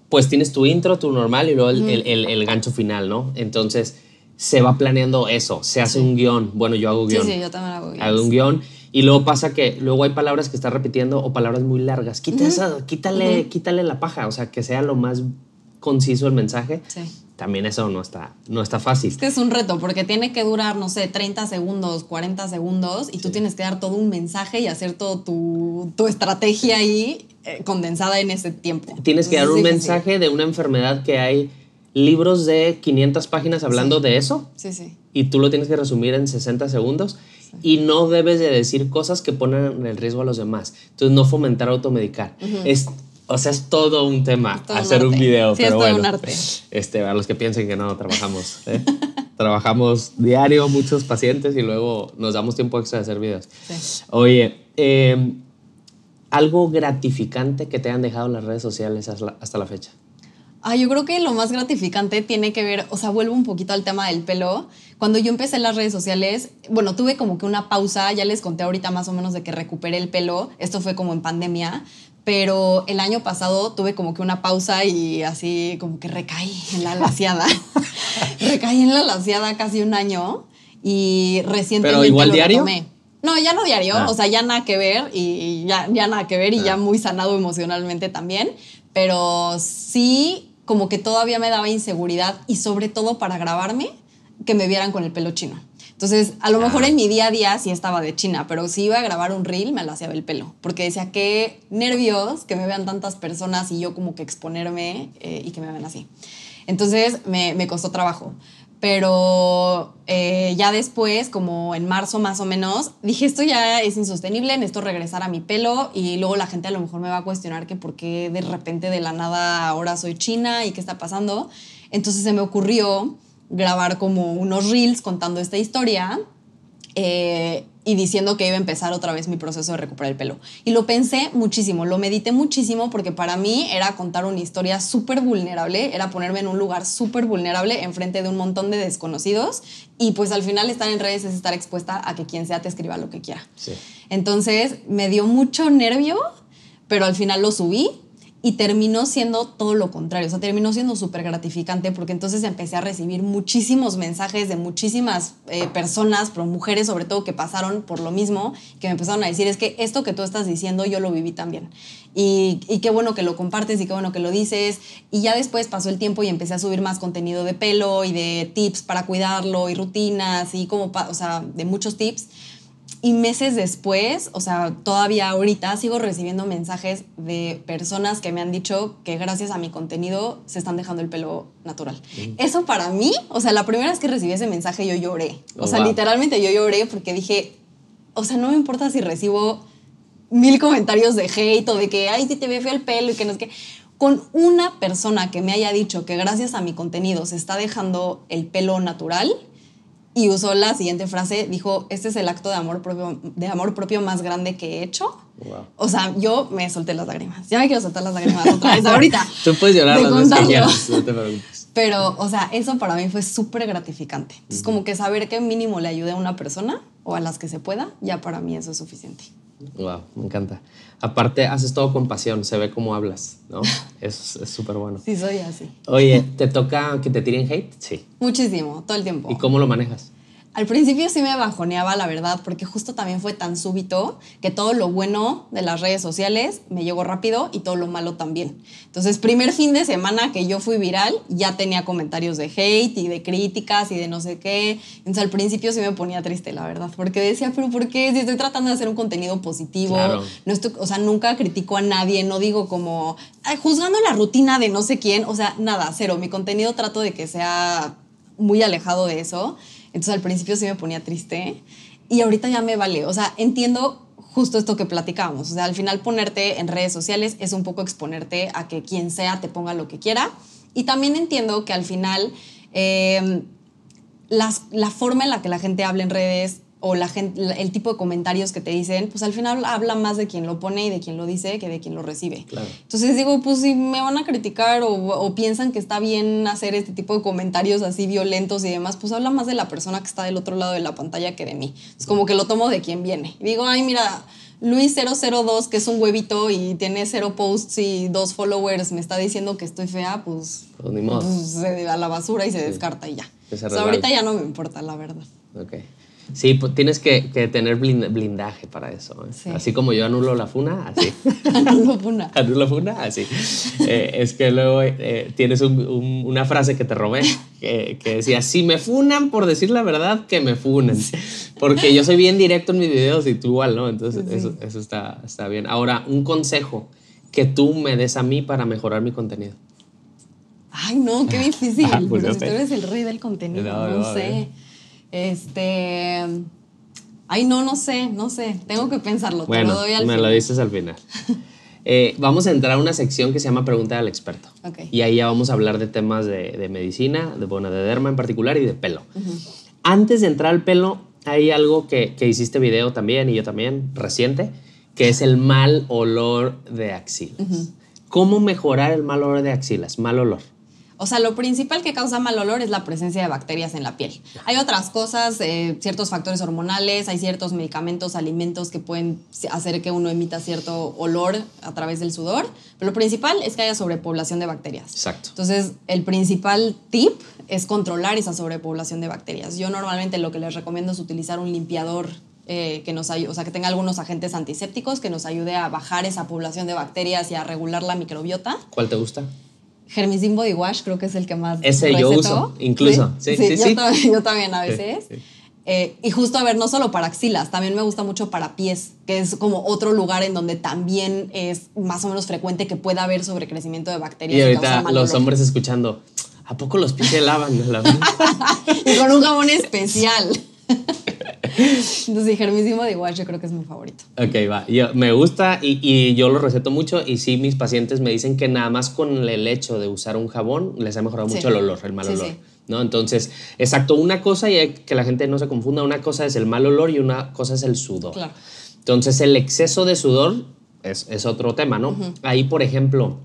[SPEAKER 2] pues tienes tu intro, tu normal y luego el, gancho final, ¿no? Entonces se va planeando eso, se hace un guión. Bueno, yo hago guión. Sí, sí, yo
[SPEAKER 1] también hago guión. Hago
[SPEAKER 2] un guión. Y luego pasa que luego hay palabras que estás repitiendo o palabras muy largas. Quita quítale, quítale la paja, o sea, que sea lo más conciso el mensaje. Sí. También eso no está, no está fácil. Este
[SPEAKER 1] es un reto porque tiene que durar, no sé, 30 segundos, 40 segundos y tú tienes que dar todo un mensaje y hacer todo tu, tu estrategia ahí eh, condensada en ese tiempo. Tienes que dar un
[SPEAKER 2] mensaje de una enfermedad que hay libros de 500 páginas hablando de eso. Sí, sí. Y tú lo tienes que resumir en 60 segundos. Y no debes de decir cosas que ponen en riesgo a los demás. Entonces, no fomentar automedicar. es, o sea, es todo un tema hacer un, video. pero bueno, Este, a los que piensen que no, trabajamos. ¿eh? trabajamos diario, muchos pacientes y luego nos damos tiempo extra de hacer videos. Oye, eh, algo gratificante que te han dejado las redes sociales hasta la fecha.
[SPEAKER 1] Ah, yo creo que lo más gratificante tiene que ver, o sea, vuelvo un poquito al tema del pelo. Cuando yo empecé las redes sociales, bueno, tuve como que una pausa, ya les conté ahorita más o menos de que recuperé el pelo, esto fue como en pandemia, pero el año pasado tuve como que una pausa y así como que recaí en la laciada. recaí en la laciada casi un año y recientemente... Pero igual diario. No, ya no diario, ah. o sea, ya nada que ver y, ya, ya, nada que ver y ya ah. muy sanado emocionalmente también, pero sí como que todavía me daba inseguridad y sobre todo para grabarme que me vieran con el pelo chino. Entonces, a lo mejor ah. en mi día a día sí estaba de China, pero si iba a grabar un reel me lo hacía el pelo, porque decía que nervios que me vean tantas personas y yo como que exponerme eh, y que me vean así. Entonces me, me, costó trabajo pero eh, ya después, como en marzo más o menos, dije, esto ya es insostenible, necesito regresar a mi pelo y luego la gente a lo mejor me va a cuestionar que por qué de repente de la nada ahora soy china y qué está pasando. Entonces se me ocurrió grabar como unos reels contando esta historia. Eh, y diciendo que iba a empezar otra vez mi proceso de recuperar el pelo. Y lo pensé muchísimo, lo medité muchísimo porque para mí era contar una historia súper vulnerable, era ponerme en un lugar súper vulnerable enfrente de un montón de desconocidos y pues al final estar en redes es estar expuesta a que quien sea te escriba lo que quiera. Entonces me dio mucho nervio, pero al final lo subí, y terminó siendo todo lo contrario, o sea, terminó siendo súper gratificante porque entonces empecé a recibir muchísimos mensajes de muchísimas eh, personas, pero mujeres sobre todo que pasaron por lo mismo, que me empezaron a decir, es que esto que tú estás diciendo yo lo viví también. Y, y qué bueno que lo compartes y qué bueno que lo dices. Y ya después pasó el tiempo y empecé a subir más contenido de pelo y de tips para cuidarlo y rutinas y como, o sea, de muchos tips y meses después, o sea, todavía ahorita sigo recibiendo mensajes de personas que me han dicho que gracias a mi contenido se están dejando el pelo natural. Mm. Eso para mí, o sea, la primera vez que recibí ese mensaje yo lloré. o sea, literalmente yo lloré porque dije, o sea, no me importa si recibo mil comentarios de hate o de que, ay, si te veo feo el pelo y que no es que con una persona que me haya dicho que gracias a mi contenido se está dejando el pelo natural, y usó la siguiente frase, dijo, este es el acto de amor propio, de amor propio más grande que he hecho. O sea, yo me solté las lágrimas. Ya me quiero soltar las lágrimas otra vez ahorita.
[SPEAKER 2] Tú puedes llorar las que no
[SPEAKER 1] Pero, o sea, eso para mí fue súper gratificante. Es como que saber que mínimo le ayude a una persona o a las que se pueda, ya para mí eso es suficiente.
[SPEAKER 2] Wow, me encanta. Aparte, haces todo con pasión, se ve cómo hablas, ¿no? Es súper bueno. Sí, soy así. Oye, ¿te toca que te tiren hate? Sí.
[SPEAKER 1] Muchísimo, todo el tiempo. ¿Y cómo lo manejas? Al principio sí me bajoneaba, la verdad, porque justo también fue tan súbito que todo lo bueno de las redes sociales me llegó rápido y todo lo malo también. Entonces, primer fin de semana que yo fui viral, ya tenía comentarios de hate y de críticas y de no sé qué. Entonces, al principio sí me ponía triste, la verdad, porque decía, pero ¿por qué? Si estoy tratando de hacer un contenido positivo, no o sea, nunca critico a nadie, no digo como juzgando la rutina de no sé quién, o sea, nada, cero. Mi contenido trato de que sea muy alejado de eso. Entonces al principio sí me ponía triste y ahorita ya me vale. O sea, entiendo justo esto que platicábamos. O sea, al final ponerte en redes sociales es un poco exponerte a que quien sea te ponga lo que quiera. Y también entiendo que al final eh, la forma en la que la gente habla en redes o la gente, el tipo de comentarios que te dicen, pues al final habla más de quien lo pone y de quien lo dice que de quien lo recibe. Entonces digo, pues si me van a criticar o, piensan que está bien hacer este tipo de comentarios así violentos y demás, pues habla más de la persona que está del otro lado de la pantalla que de mí. Es como que lo tomo de quien viene. digo, ay, mira, Luis 002, que es un huevito y tiene cero posts y dos followers, me está diciendo que estoy fea, pues,
[SPEAKER 2] pues, ni pues, se
[SPEAKER 1] da a la basura y se descarta y ya.
[SPEAKER 2] O ahorita ya no
[SPEAKER 1] me importa, la verdad.
[SPEAKER 2] Ok. Sí, pues tienes que, tener blindaje para eso. ¿eh? Así como yo anulo la funa, así. anulo funa. anulo funa, así. Eh, es que luego eh, tienes una frase que te robé que, decía, si me funan por decir la verdad, que me funen. Porque yo soy bien directo en mis videos y tú igual, ¿no? Entonces eso, está, bien. Ahora, un consejo que tú me des a mí para mejorar mi contenido.
[SPEAKER 1] Ay, no, qué ah, difícil. Pues pero tú eres el rey del contenido, no, sé. Este. Ay, no, no sé, no sé. Tengo que pensarlo. te lo doy al me
[SPEAKER 2] lo dices al final. Eh, vamos a entrar a una sección que se llama Pregunta al experto. Y ahí ya vamos a hablar de temas de, medicina, de, bueno, derma en particular y de pelo. Antes de entrar al pelo, hay algo que, hiciste video también y yo también reciente, que es el mal olor de axilas. ¿Cómo mejorar el mal olor de axilas? Mal olor.
[SPEAKER 1] O sea, lo principal que causa mal olor es la presencia de bacterias en la piel. Hay otras cosas, eh, ciertos factores hormonales, hay ciertos medicamentos, alimentos que pueden hacer que uno emita cierto olor a través del sudor, pero lo principal es que haya sobrepoblación de bacterias. Exacto. Entonces, el principal tip es controlar esa sobrepoblación de bacterias. Yo normalmente lo que les recomiendo es utilizar un limpiador eh, que nos ayude, o sea, que tenga algunos agentes antisépticos que nos ayude a bajar esa población de bacterias y a regular la microbiota. ¿Cuál te gusta? Hermesin Body Wash creo que es el que más Ese yo uso,
[SPEAKER 2] incluso. Sí, sí, sí, yo, también, a veces.
[SPEAKER 1] Eh, y justo, a ver, no solo para axilas, también me gusta mucho para pies, que es como otro lugar en donde también es más o menos frecuente que pueda haber sobrecrecimiento de bacterias. Y ahorita los hombres
[SPEAKER 2] escuchando, ¿a poco los pies se lavan?
[SPEAKER 1] y con un jabón especial. Entonces, Germísimo de Igual yo creo que es mi favorito.
[SPEAKER 2] Ok, va. Uh, me gusta y, yo lo receto mucho. Y sí, mis pacientes me dicen que nada más con el hecho de usar un jabón les ha mejorado mucho el olor, el mal olor. ¿No? Entonces, exacto, una cosa, y que la gente no se confunda, una cosa es el mal olor y una cosa es el sudor. Entonces, el exceso de sudor es, otro tema, ¿no? Ahí, por ejemplo,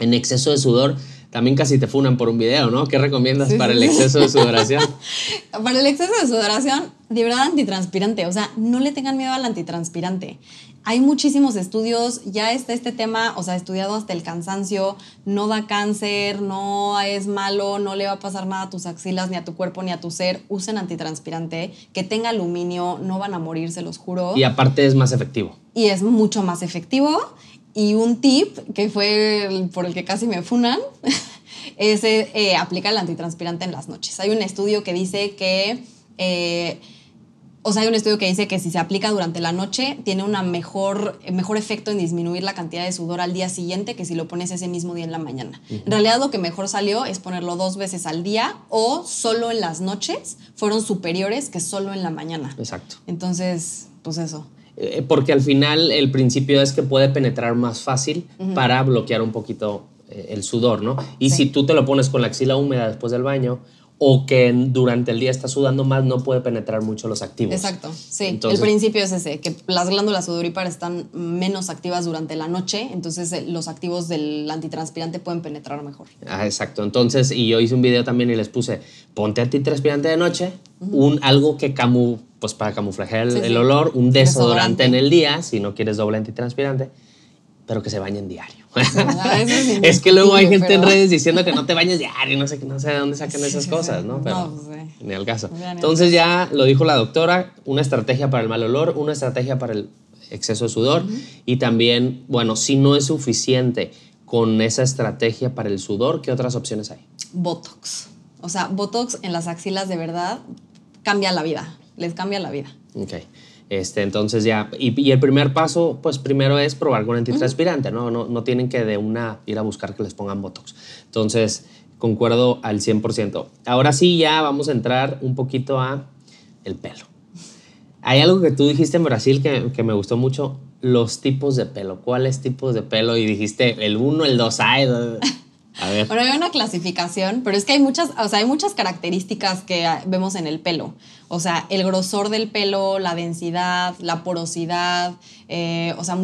[SPEAKER 2] en exceso de sudor, también casi te funan por un video, ¿no? ¿Qué recomiendas para el exceso de sudoración?
[SPEAKER 1] para el exceso de sudoración, de verdad antitranspirante, o sea, no le tengan miedo al antitranspirante. Hay muchísimos estudios, ya está este tema, o sea, estudiado hasta el cansancio, no da cáncer, no es malo, no le va a pasar nada a tus axilas, ni a tu cuerpo, ni a tu ser. Usen antitranspirante, que tenga aluminio, no van a morir, se los juro. Y
[SPEAKER 2] aparte es más efectivo.
[SPEAKER 1] Y es mucho más efectivo. Y un tip que fue por el que casi me funan es eh, eh, aplica el antitranspirante en las noches. Hay un estudio que dice que, eh, o sea, hay un estudio que dice que si se aplica durante la noche tiene un mejor, mejor efecto en disminuir la cantidad de sudor al día siguiente que si lo pones ese mismo día en la mañana. En realidad lo que mejor salió es ponerlo dos veces al día o solo en las noches fueron superiores que solo en la mañana. Exacto. Entonces, pues eso.
[SPEAKER 2] Eh, porque al final el principio es que puede penetrar más fácil para bloquear un poquito eh, el sudor, ¿no? Y si tú te lo pones con la axila húmeda después del baño o que durante el día está sudando más, no puede penetrar mucho los activos. Exacto, sí. el principio
[SPEAKER 1] es ese, que las glándulas sudoríparas están menos activas durante la noche, entonces eh, los activos del antitranspirante pueden penetrar mejor.
[SPEAKER 2] Ah, exacto. Entonces, y yo hice un video también y les puse, ponte antitranspirante de noche, un, algo que camu, pues para el, olor, un desodorante, en el día, si no quieres doble antitranspirante, pero que se bañen diario. Ah, es, que luego hay gente en redes diciendo que no te bañes diario, no sé, no sé de dónde sacan esas cosas, ¿no? Pero no, pues, eh. ni al caso. Entonces ya lo dijo la doctora, una estrategia para el mal olor, una estrategia para el exceso de sudor y también, bueno, si no es suficiente con esa estrategia para el sudor, ¿qué otras opciones hay?
[SPEAKER 1] Botox. O sea, Botox en las axilas de verdad cambia la vida, les cambia la vida.
[SPEAKER 2] Ok este, entonces ya, y, el primer paso, pues primero es probar con antitranspirante, ¿no? ¿no? tienen que de una ir a buscar que les pongan Botox. Entonces, concuerdo al 100%. Ahora sí, ya vamos a entrar un poquito a el pelo. Hay algo que tú dijiste en Brasil que, me gustó mucho, los tipos de pelo. ¿Cuáles tipos de pelo? Y dijiste el 1, el 2, ay, bueno,
[SPEAKER 1] hay una clasificación, pero es que hay muchas, o sea, hay muchas características que vemos en el pelo. O sea, el grosor del pelo, la densidad, la porosidad, eh, o sea,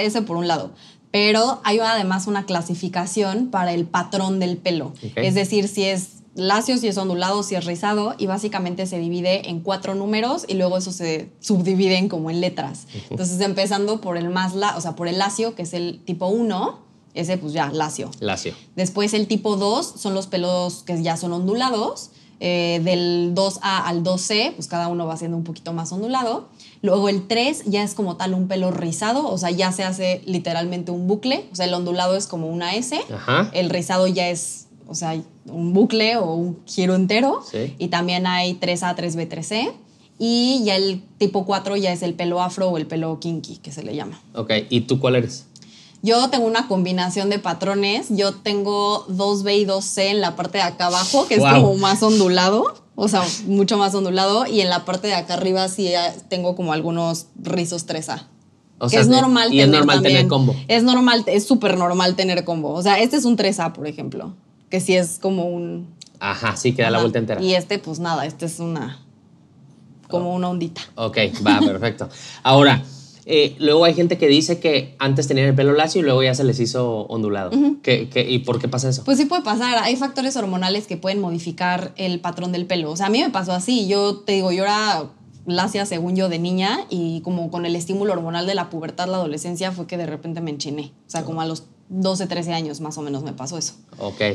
[SPEAKER 1] ese, por un lado pero hay además una clasificación para el patrón del pelo. Es decir, si es lacio, si es ondulado, si es rizado, y básicamente se divide en cuatro números y luego eso se subdividen como en letras. Entonces, empezando por el más, la o sea, por el lacio, que es el tipo 1, ese pues ya, lacio. Lacio. Después el tipo 2 son los pelos que ya son ondulados. Eh, del 2A al 2C, pues cada uno va siendo un poquito más ondulado. Luego el 3 ya es como tal un pelo rizado, o sea, ya se hace literalmente un bucle. O sea, el ondulado es como una S. El rizado ya es, o sea, un bucle o un giro entero. Y también hay 3A, 3B, 3C. Y ya el tipo 4 ya es el pelo afro o el pelo kinky, que se le llama.
[SPEAKER 2] Ok, ¿y tú cuál eres?
[SPEAKER 1] Yo tengo una combinación de patrones. Yo tengo 2B y 2C en la parte de acá abajo, que es como más ondulado, o sea, mucho más ondulado. Y en la parte de acá arriba sí tengo como algunos rizos 3A.
[SPEAKER 2] O sea, es normal, y es normal tener combo.
[SPEAKER 1] Es normal, es súper normal tener combo. O sea, este es un 3A, por ejemplo, que sí es como un...
[SPEAKER 2] Ajá, sí, que da la vuelta entera. Y
[SPEAKER 1] este, pues nada, este es una... como oh. una ondita.
[SPEAKER 2] Ok, va, perfecto. Ahora... Eh, luego hay gente que dice que antes tenían el pelo lacio y luego ya se les hizo ondulado. y por qué pasa eso?
[SPEAKER 1] Pues sí puede pasar. Hay factores hormonales que pueden modificar el patrón del pelo. O sea, a mí me pasó así. Yo te digo, yo era lacia según yo de niña y como con el estímulo hormonal de la pubertad, la adolescencia, fue que de repente me enchiné. O sea, como a los 12, 13 años más o menos me pasó eso.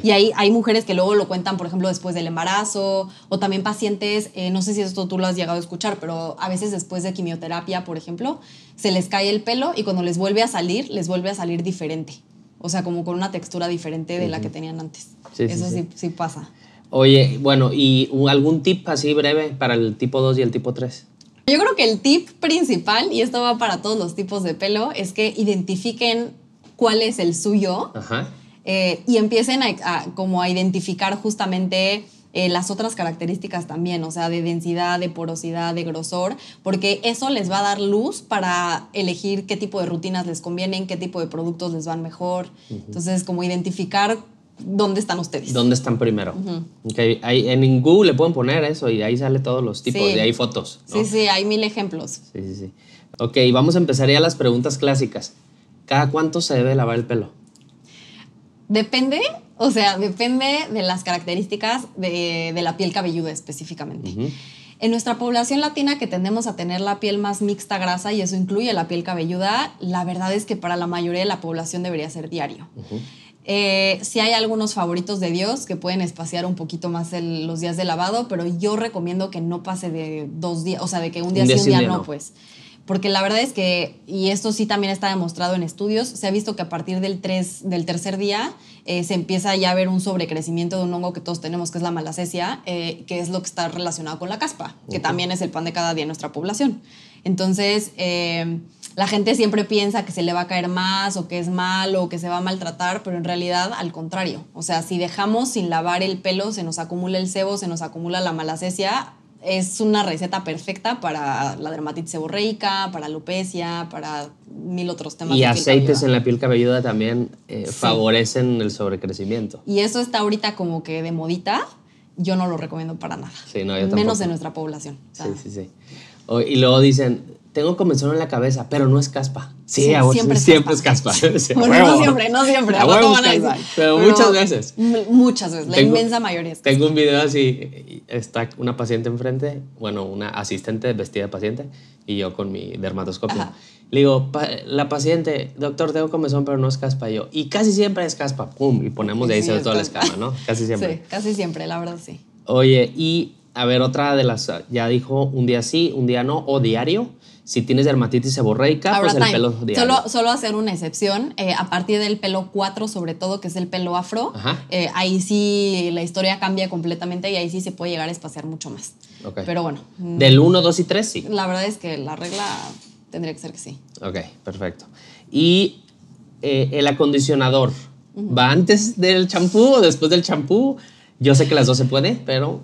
[SPEAKER 1] Y ahí hay mujeres que luego lo cuentan, por ejemplo, después del embarazo, o también pacientes, eh, no sé si esto tú lo has llegado a escuchar, pero a veces después de quimioterapia, por ejemplo, se les cae el pelo y cuando les vuelve a salir, les vuelve a salir diferente. O sea, como con una textura diferente de la que tenían antes. eso sí, sí, pasa.
[SPEAKER 2] Oye, bueno, ¿y algún tip así breve para el tipo 2 y el tipo 3?
[SPEAKER 1] Yo creo que el tip principal, y esto va para todos los tipos de pelo, es que identifiquen cuál es el suyo Ajá. Eh, y empiecen a, como a identificar justamente eh, las otras características también, o sea, de densidad, de porosidad, de grosor, porque eso les va a dar luz para elegir qué tipo de rutinas les convienen, qué tipo de productos les van mejor. Entonces, como identificar dónde están ustedes. ¿Dónde están
[SPEAKER 2] primero? en Google le pueden poner eso y ahí sale todos los tipos, de y hay fotos. Sí,
[SPEAKER 1] sí, hay mil ejemplos.
[SPEAKER 2] Sí, sí, sí. Ok, vamos a empezar ya las preguntas clásicas. ¿Cada cuánto se debe lavar el pelo?
[SPEAKER 1] Depende, o sea, depende de las características de, la piel cabelluda específicamente. En nuestra población latina que tendemos a tener la piel más mixta grasa y eso incluye la piel cabelluda, la verdad es que para la mayoría de la población debería ser diario. si eh, sí hay algunos favoritos de Dios que pueden espaciar un poquito más los días de lavado, pero yo recomiendo que no pase de dos días, o sea, de que un día sí, un día, no, pues. Porque la verdad es que, y esto sí también está demostrado en estudios, se ha visto que a partir del, del tercer día eh, se empieza ya a ver un sobrecrecimiento de un hongo que todos tenemos, que es la malacesia, eh, que es lo que está relacionado con la caspa, que también es el pan de cada día en nuestra población. Entonces, eh, la gente siempre piensa que se le va a caer más o que es malo o que se va a maltratar, pero en realidad al contrario. O sea, si dejamos sin lavar el pelo, se nos acumula el sebo, se nos acumula la malacesia, es una receta perfecta para la dermatitis seborreica, para alopecia, para mil otros temas. Y aceites
[SPEAKER 2] en la piel cabelluda también eh, favorecen el sobrecrecimiento.
[SPEAKER 1] Y eso está ahorita como que de modita. Yo no lo recomiendo para nada.
[SPEAKER 2] Sí, no, yo Menos en
[SPEAKER 1] nuestra población. sí,
[SPEAKER 2] sí, sí. y luego dicen, tengo comezón en la cabeza, pero no es caspa. Sí, a siempre, es caspa. bueno, no siempre,
[SPEAKER 1] no siempre. Pero, muchas veces. Muchas veces, la inmensa mayoría.
[SPEAKER 2] tengo un video así, está una paciente enfrente, bueno, una asistente vestida de paciente, y yo con mi dermatoscopio. Le digo, la paciente, doctor, tengo comezón, pero no es caspa. yo, y casi siempre es caspa, pum, y ponemos de ahí sobre toda la escama, ¿no? Casi siempre. Sí,
[SPEAKER 1] casi siempre, la verdad, sí.
[SPEAKER 2] Oye, y a ver, otra de las, ya dijo un día sí, un día no, o diario. Si tienes dermatitis seborreica, pues el pelo
[SPEAKER 1] Solo, hacer una excepción, eh, a partir del pelo 4 sobre todo, que es el pelo afro, eh, ahí sí la historia cambia completamente y ahí sí se puede llegar a espaciar mucho más. Pero bueno. Mm, del 1, 2 y
[SPEAKER 2] 3 sí. La
[SPEAKER 1] verdad es que la regla tendría que ser que sí.
[SPEAKER 2] Ok, perfecto. Y eh, el acondicionador, ¿va antes del champú o después del champú? Yo sé que las dos se puede, pero...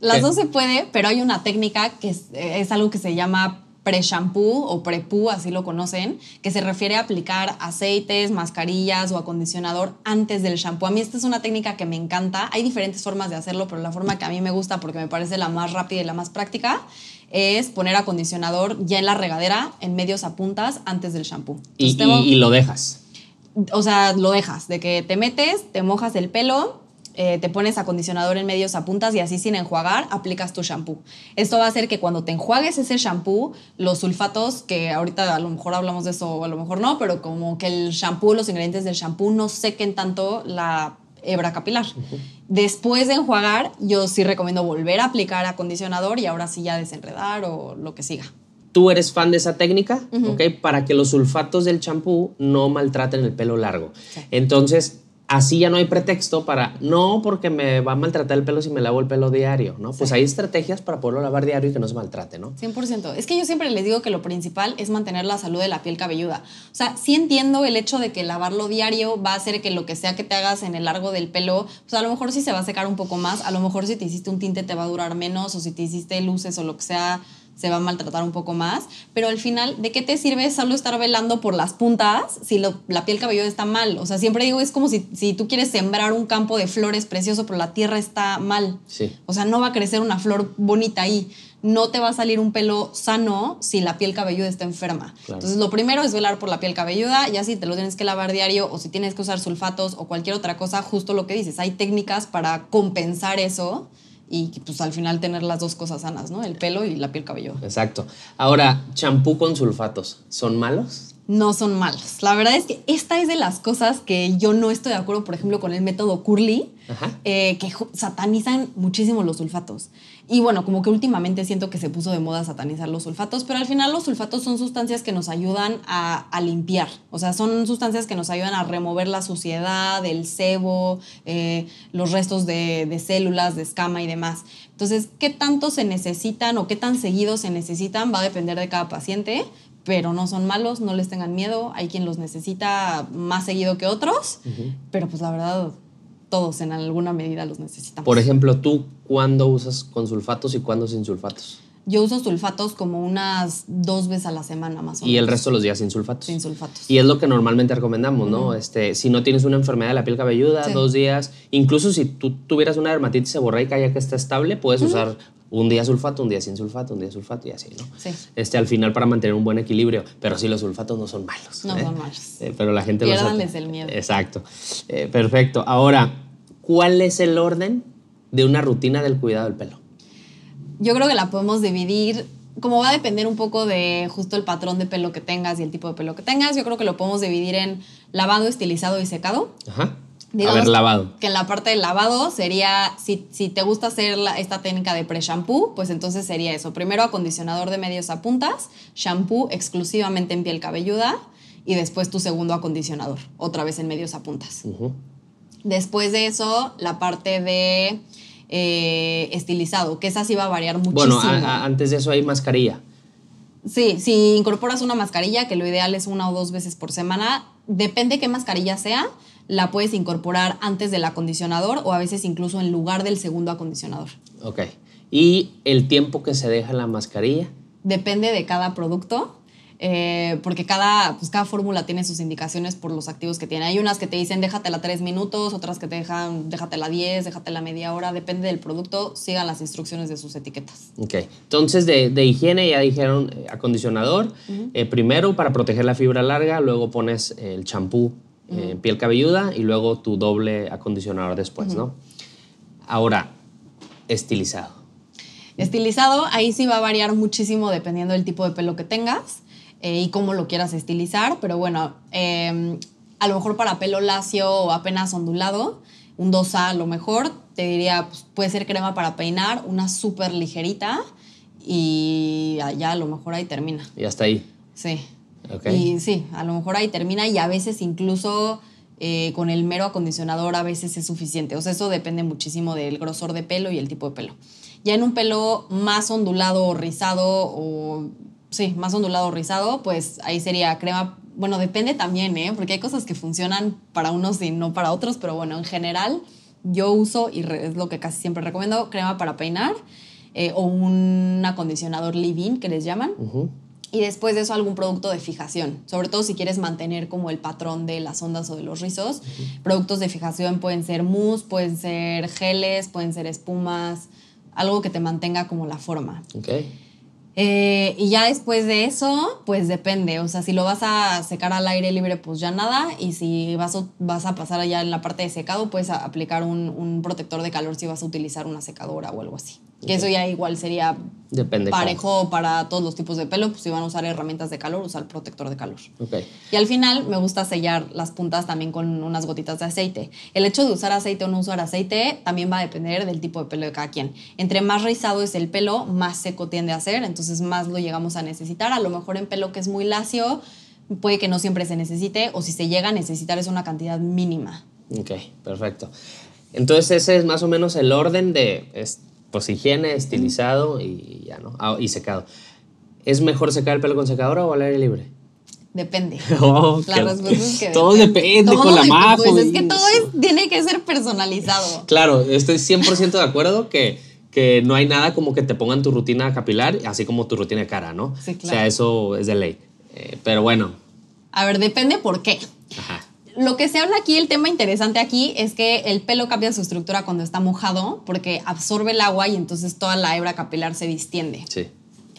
[SPEAKER 1] Las dos se puede, pero hay una técnica que es, es algo que se llama pre-shampoo o pre-poo, así lo conocen, que se refiere a aplicar aceites, mascarillas o acondicionador antes del shampoo. A mí esta es una técnica que me encanta. Hay diferentes formas de hacerlo, pero la forma que a mí me gusta porque me parece la más rápida y la más práctica es poner acondicionador ya en la regadera, en medios a puntas, antes del shampoo. y, y lo dejas. O sea, lo dejas, de que te metes, te mojas el pelo eh, te pones acondicionador en medios a puntas y así sin enjuagar aplicas tu shampoo. Esto va a hacer que cuando te enjuagues ese shampoo, los sulfatos, que ahorita a lo mejor hablamos de eso o a lo mejor no, pero como que el shampoo, los ingredientes del shampoo no sequen tanto la hebra capilar. Después de enjuagar, yo sí recomiendo volver a aplicar acondicionador y ahora sí ya desenredar o lo que siga
[SPEAKER 2] tú eres fan de esa técnica, ¿ok? Para que los sulfatos del champú no maltraten el pelo largo. Entonces, así ya no hay pretexto para, no, porque me va a maltratar el pelo si me lavo el pelo diario, ¿no? Pues hay estrategias para poderlo lavar diario y que no se maltrate, ¿no?
[SPEAKER 1] 100%. Es que yo siempre les digo que lo principal es mantener la salud de la piel cabelluda. O sea, sí entiendo el hecho de que lavarlo diario va a hacer que lo que sea que te hagas en el largo del pelo, pues a lo mejor sí se va a secar un poco más, a lo mejor si te hiciste un tinte te va a durar menos o si te hiciste luces o lo que sea se va a maltratar un poco más, pero al final, ¿de qué te sirve solo estar velando por las puntas si la piel cabelluda está mal? O sea, siempre digo, es como si, tú quieres sembrar un campo de flores precioso, pero la tierra está mal. Sí. O sea, no va a crecer una flor bonita ahí. No te va a salir un pelo sano si la piel cabelluda está enferma. Entonces, lo primero es velar por la piel cabelluda, ya si te lo tienes que lavar diario o si tienes que usar sulfatos o cualquier otra cosa, justo lo que dices, hay técnicas para compensar eso y pues al final tener las dos cosas sanas, ¿no? El pelo y la piel cabello.
[SPEAKER 2] Exacto. Ahora, champú con sulfatos, ¿son malos?
[SPEAKER 1] No son malos. La verdad es que esta es de las cosas que yo no estoy de acuerdo, por ejemplo, con el método Curly, eh, que satanizan muchísimo los sulfatos. Y bueno, como que últimamente siento que se puso de moda satanizar los sulfatos, pero al final los sulfatos son sustancias que nos ayudan a, limpiar, o sea, son sustancias que nos ayudan a remover la suciedad, el sebo, eh, los restos de, células, de escama y demás. Entonces, ¿qué tanto se necesitan o qué tan seguido se necesitan? Va a depender de cada paciente, pero no son malos, no les tengan miedo, hay quien los necesita más seguido que otros, pero pues la verdad todos en alguna medida los necesitamos. Por
[SPEAKER 2] ejemplo, tú, ¿cuándo usas con sulfatos y cuándo sin sulfatos?
[SPEAKER 1] yo uso sulfatos como unas dos veces a la semana más o menos. Y el resto
[SPEAKER 2] de los días sin sulfatos. Sin sulfatos. Y es lo que normalmente recomendamos, ¿no? este, si no tienes una enfermedad de la piel cabelluda, dos días. Incluso si tú tuvieras una dermatitis seborreica ya que está estable, puedes usar un día sulfato, un día sin sulfato, un día sulfato y así, ¿no? Sí. Este, al final para mantener un buen equilibrio, pero sí los sulfatos no son malos. No ¿eh? son malos. Eh, pero la gente los el miedo. Exacto. Eh, perfecto. Ahora, ¿cuál es el orden de una rutina del cuidado del pelo?
[SPEAKER 1] yo creo que la podemos dividir, como va a depender un poco de justo el patrón de pelo que tengas y el tipo de pelo que tengas, yo creo que lo podemos dividir en lavado, estilizado y secado.
[SPEAKER 2] Ajá. a ver, lavado.
[SPEAKER 1] Que en la parte del lavado sería, si, te gusta hacer esta técnica de pre-shampoo, pues entonces sería eso. Primero acondicionador de medios a puntas, shampoo exclusivamente en piel cabelluda y después tu segundo acondicionador, otra vez en medios a puntas. Después de eso, la parte de eh, estilizado, que esa sí va a variar muchísimo. Bueno,
[SPEAKER 2] antes de eso hay mascarilla.
[SPEAKER 1] Sí, si incorporas una mascarilla, que lo ideal es una o dos veces por semana, depende qué mascarilla sea, la puedes incorporar antes del acondicionador o a veces incluso en lugar del segundo acondicionador.
[SPEAKER 2] Ok. ¿Y el tiempo que se deja la mascarilla?
[SPEAKER 1] Depende de cada producto. Eh, porque cada, pues, cada fórmula tiene sus indicaciones por los activos que tiene. Hay unas que te dicen déjatela tres minutos, otras que te dejan déjatela 10, déjatela media hora, depende del producto, sigan las instrucciones de sus etiquetas.
[SPEAKER 2] Ok, entonces de, higiene ya dijeron eh, acondicionador, eh, primero para proteger la fibra larga, luego pones el champú piel cabelluda y luego tu doble acondicionador después, ¿no? Ahora, estilizado.
[SPEAKER 1] Estilizado, ahí sí va a variar muchísimo dependiendo del tipo de pelo que tengas. Eh, y cómo lo quieras estilizar, pero bueno, em, a lo mejor para pelo lacio o apenas ondulado, un 2A a lo mejor, te diría, pues, puede ser crema para peinar, una súper ligerita y allá a lo mejor ahí termina. Y hasta ahí. Sí. Okay. Y sí, a lo mejor ahí termina y a veces incluso eh, con el mero acondicionador a veces es suficiente. O sea, eso depende muchísimo del grosor de pelo y el tipo de pelo. Ya en un pelo más ondulado o rizado o sí, más ondulado rizado, pues ahí sería crema. Bueno, depende también, ¿eh? Porque hay cosas que funcionan para unos y no para otros, pero bueno, en general yo uso, y es lo que casi siempre recomiendo, crema para peinar eh, o un acondicionador leave-in que les llaman. Y después de eso algún producto de fijación, sobre todo si quieres mantener como el patrón de las ondas o de los rizos. Productos de fijación pueden ser mousse, pueden ser geles, pueden ser espumas, algo que te mantenga como la forma. Okay. Eh, y ya después de eso, pues depende. O sea, si lo vas a secar al aire libre, pues ya nada. Y si vas, a, vas a pasar allá en la parte de secado, puedes aplicar un protector de calor si vas a utilizar una secadora o algo así. Que eso ya igual sería
[SPEAKER 2] Depende parejo
[SPEAKER 1] para todos los tipos de pelo. Pues si van a usar herramientas de calor, usar protector de calor. Y al final me gusta sellar las puntas también con unas gotitas de aceite. El hecho de usar aceite o no usar aceite también va a depender del tipo de pelo de cada quien. Entre más rizado es el pelo, más seco tiende a ser, entonces más lo llegamos a necesitar. A lo mejor en pelo que es muy lacio, puede que no siempre se necesite o si se llega a necesitar es una cantidad mínima.
[SPEAKER 2] Ok, perfecto. Entonces ese es más o menos el orden de pues higiene, estilizado y ya, ¿no? Ah, y secado. ¿Es mejor secar el pelo con secadora o al aire libre?
[SPEAKER 1] Depende.
[SPEAKER 2] Oh, la respuesta es que todo depende, con la es que
[SPEAKER 1] todo tiene que ser personalizado.
[SPEAKER 2] Claro, estoy 100% de acuerdo que, que no hay nada como que te pongan tu rutina capilar, así como tu rutina cara, ¿no? Sí, claro. O sea, eso es de ley. Eh, pero bueno.
[SPEAKER 1] A ver, depende por qué. Ajá. Lo que se habla aquí, el tema interesante aquí es que el pelo cambia su estructura cuando está mojado porque absorbe el agua y entonces toda la hebra capilar se distiende. Sí.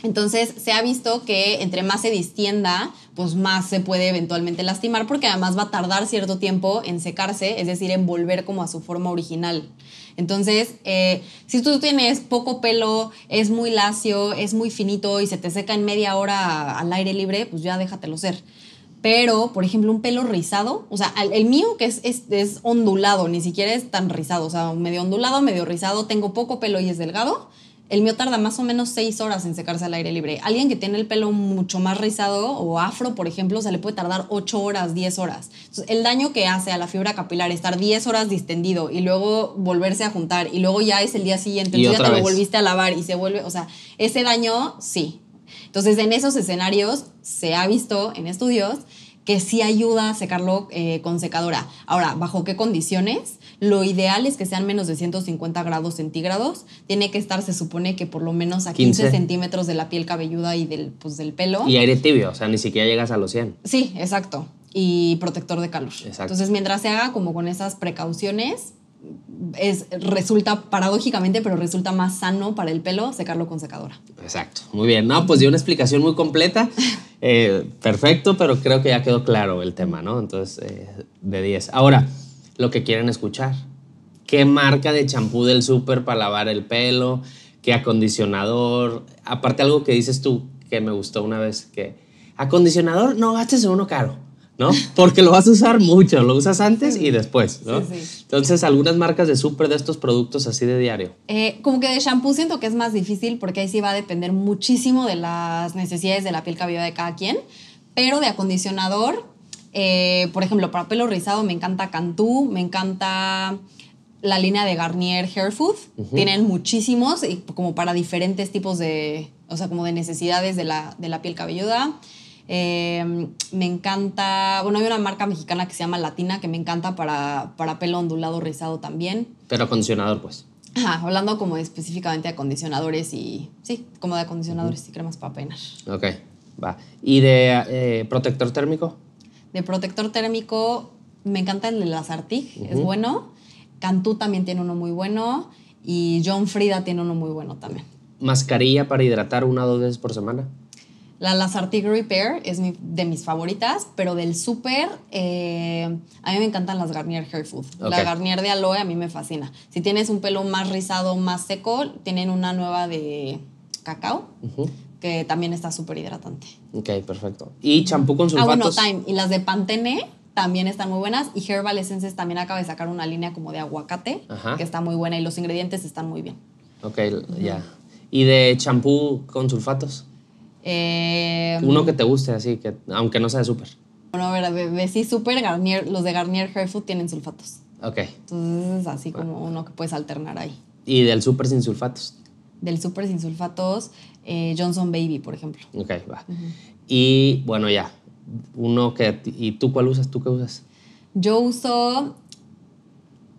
[SPEAKER 1] Entonces se ha visto que entre más se distienda, pues más se puede eventualmente lastimar porque además va a tardar cierto tiempo en secarse, es decir, en volver como a su forma original. Entonces, eh, si tú tienes poco pelo, es muy lacio, es muy finito y se te seca en media hora al aire libre, pues ya déjatelo ser. Pero, por ejemplo, un pelo rizado, o sea, el mío que es, es, ondulado, ni siquiera es tan rizado, o sea, medio ondulado, medio rizado, tengo poco pelo y es delgado, el mío tarda más o menos seis horas en secarse al aire libre. Alguien que tiene el pelo mucho más rizado o afro, por ejemplo, se le puede tardar ocho horas, diez horas. Entonces, el daño que hace a la fibra capilar estar diez horas distendido y luego volverse a juntar y luego ya es el día siguiente, tú ya te lo volviste a lavar y se vuelve, o sea, ese daño sí, entonces, en esos escenarios se ha visto en estudios que sí ayuda a secarlo eh, con secadora. Ahora, ¿bajo qué condiciones? Lo ideal es que sean menos de 150 grados centígrados. Tiene que estar, se supone que por lo menos a 15, centímetros de la piel cabelluda y del, pues, del pelo. Y aire
[SPEAKER 2] tibio, o sea, ni siquiera llegas a los 100.
[SPEAKER 1] Sí, exacto. Y protector de calor. Exacto. Entonces, mientras se haga como con esas precauciones, es, resulta paradójicamente, pero resulta más sano para el pelo secarlo con secadora.
[SPEAKER 2] Exacto, muy bien. No, pues dio una explicación muy completa. Eh, perfecto, pero creo que ya quedó claro el tema, ¿no? Entonces, eh, de 10. Ahora, lo que quieren escuchar. ¿Qué marca de champú del súper para lavar el pelo? ¿Qué acondicionador? Aparte algo que dices tú que me gustó una vez, que acondicionador no gastes uno caro ¿no? Porque lo vas a usar mucho, lo usas antes y después, Entonces, algunas marcas de súper de estos productos así de diario.
[SPEAKER 1] Eh, como que de shampoo siento que es más difícil porque ahí sí va a depender muchísimo de las necesidades de la piel cabelluda de cada quien, pero de acondicionador, eh, por ejemplo, para pelo rizado me encanta Cantú, me encanta la línea de Garnier Hair Food, tienen muchísimos y como para diferentes tipos de, o sea, como de necesidades de la, de la piel cabelluda. Em, me encanta, bueno, hay una marca mexicana que se llama Latina que me encanta para, para pelo ondulado rizado también.
[SPEAKER 2] Pero acondicionador, pues.
[SPEAKER 1] hablando como específicamente de acondicionadores y, sí, como de acondicionadores y cremas para peinar.
[SPEAKER 2] Ok, va. ¿Y de eh, protector térmico?
[SPEAKER 1] De protector térmico me encanta el de las es bueno. Cantú también tiene uno muy bueno y John Frida tiene uno muy bueno también.
[SPEAKER 2] ¿Mascarilla para hidratar una o dos veces por semana?
[SPEAKER 1] La Lazartig Repair es de mis favoritas, pero del súper, eh, a mí me encantan las Garnier Hair Food. La Garnier de aloe a mí me fascina. Si tienes un pelo más rizado, más seco, tienen una nueva de cacao. Que también está súper hidratante.
[SPEAKER 2] Ok, perfecto. ¿Y champú con sulfatos? Ah, bueno, Time.
[SPEAKER 1] Y las de Pantene, también están muy buenas. Y Herbal Essences también acaba de sacar una línea como de aguacate, que está muy buena y los ingredientes están muy bien.
[SPEAKER 2] Ok, ya. ¿Y de champú con sulfatos?
[SPEAKER 1] Em, uno
[SPEAKER 2] que te guste, así, que aunque no sea de súper.
[SPEAKER 1] Bueno, a ver, sí, súper, Garnier, los de Garnier Hair Food tienen sulfatos. Ok. Entonces es así ah. como uno que puedes alternar ahí.
[SPEAKER 2] ¿Y del súper sin sulfatos?
[SPEAKER 1] Del súper sin sulfatos, eh, Johnson Baby, por ejemplo.
[SPEAKER 2] Ok, va. Y bueno, ya. Uno que. ¿Y tú cuál usas? ¿Tú qué usas?
[SPEAKER 1] Yo uso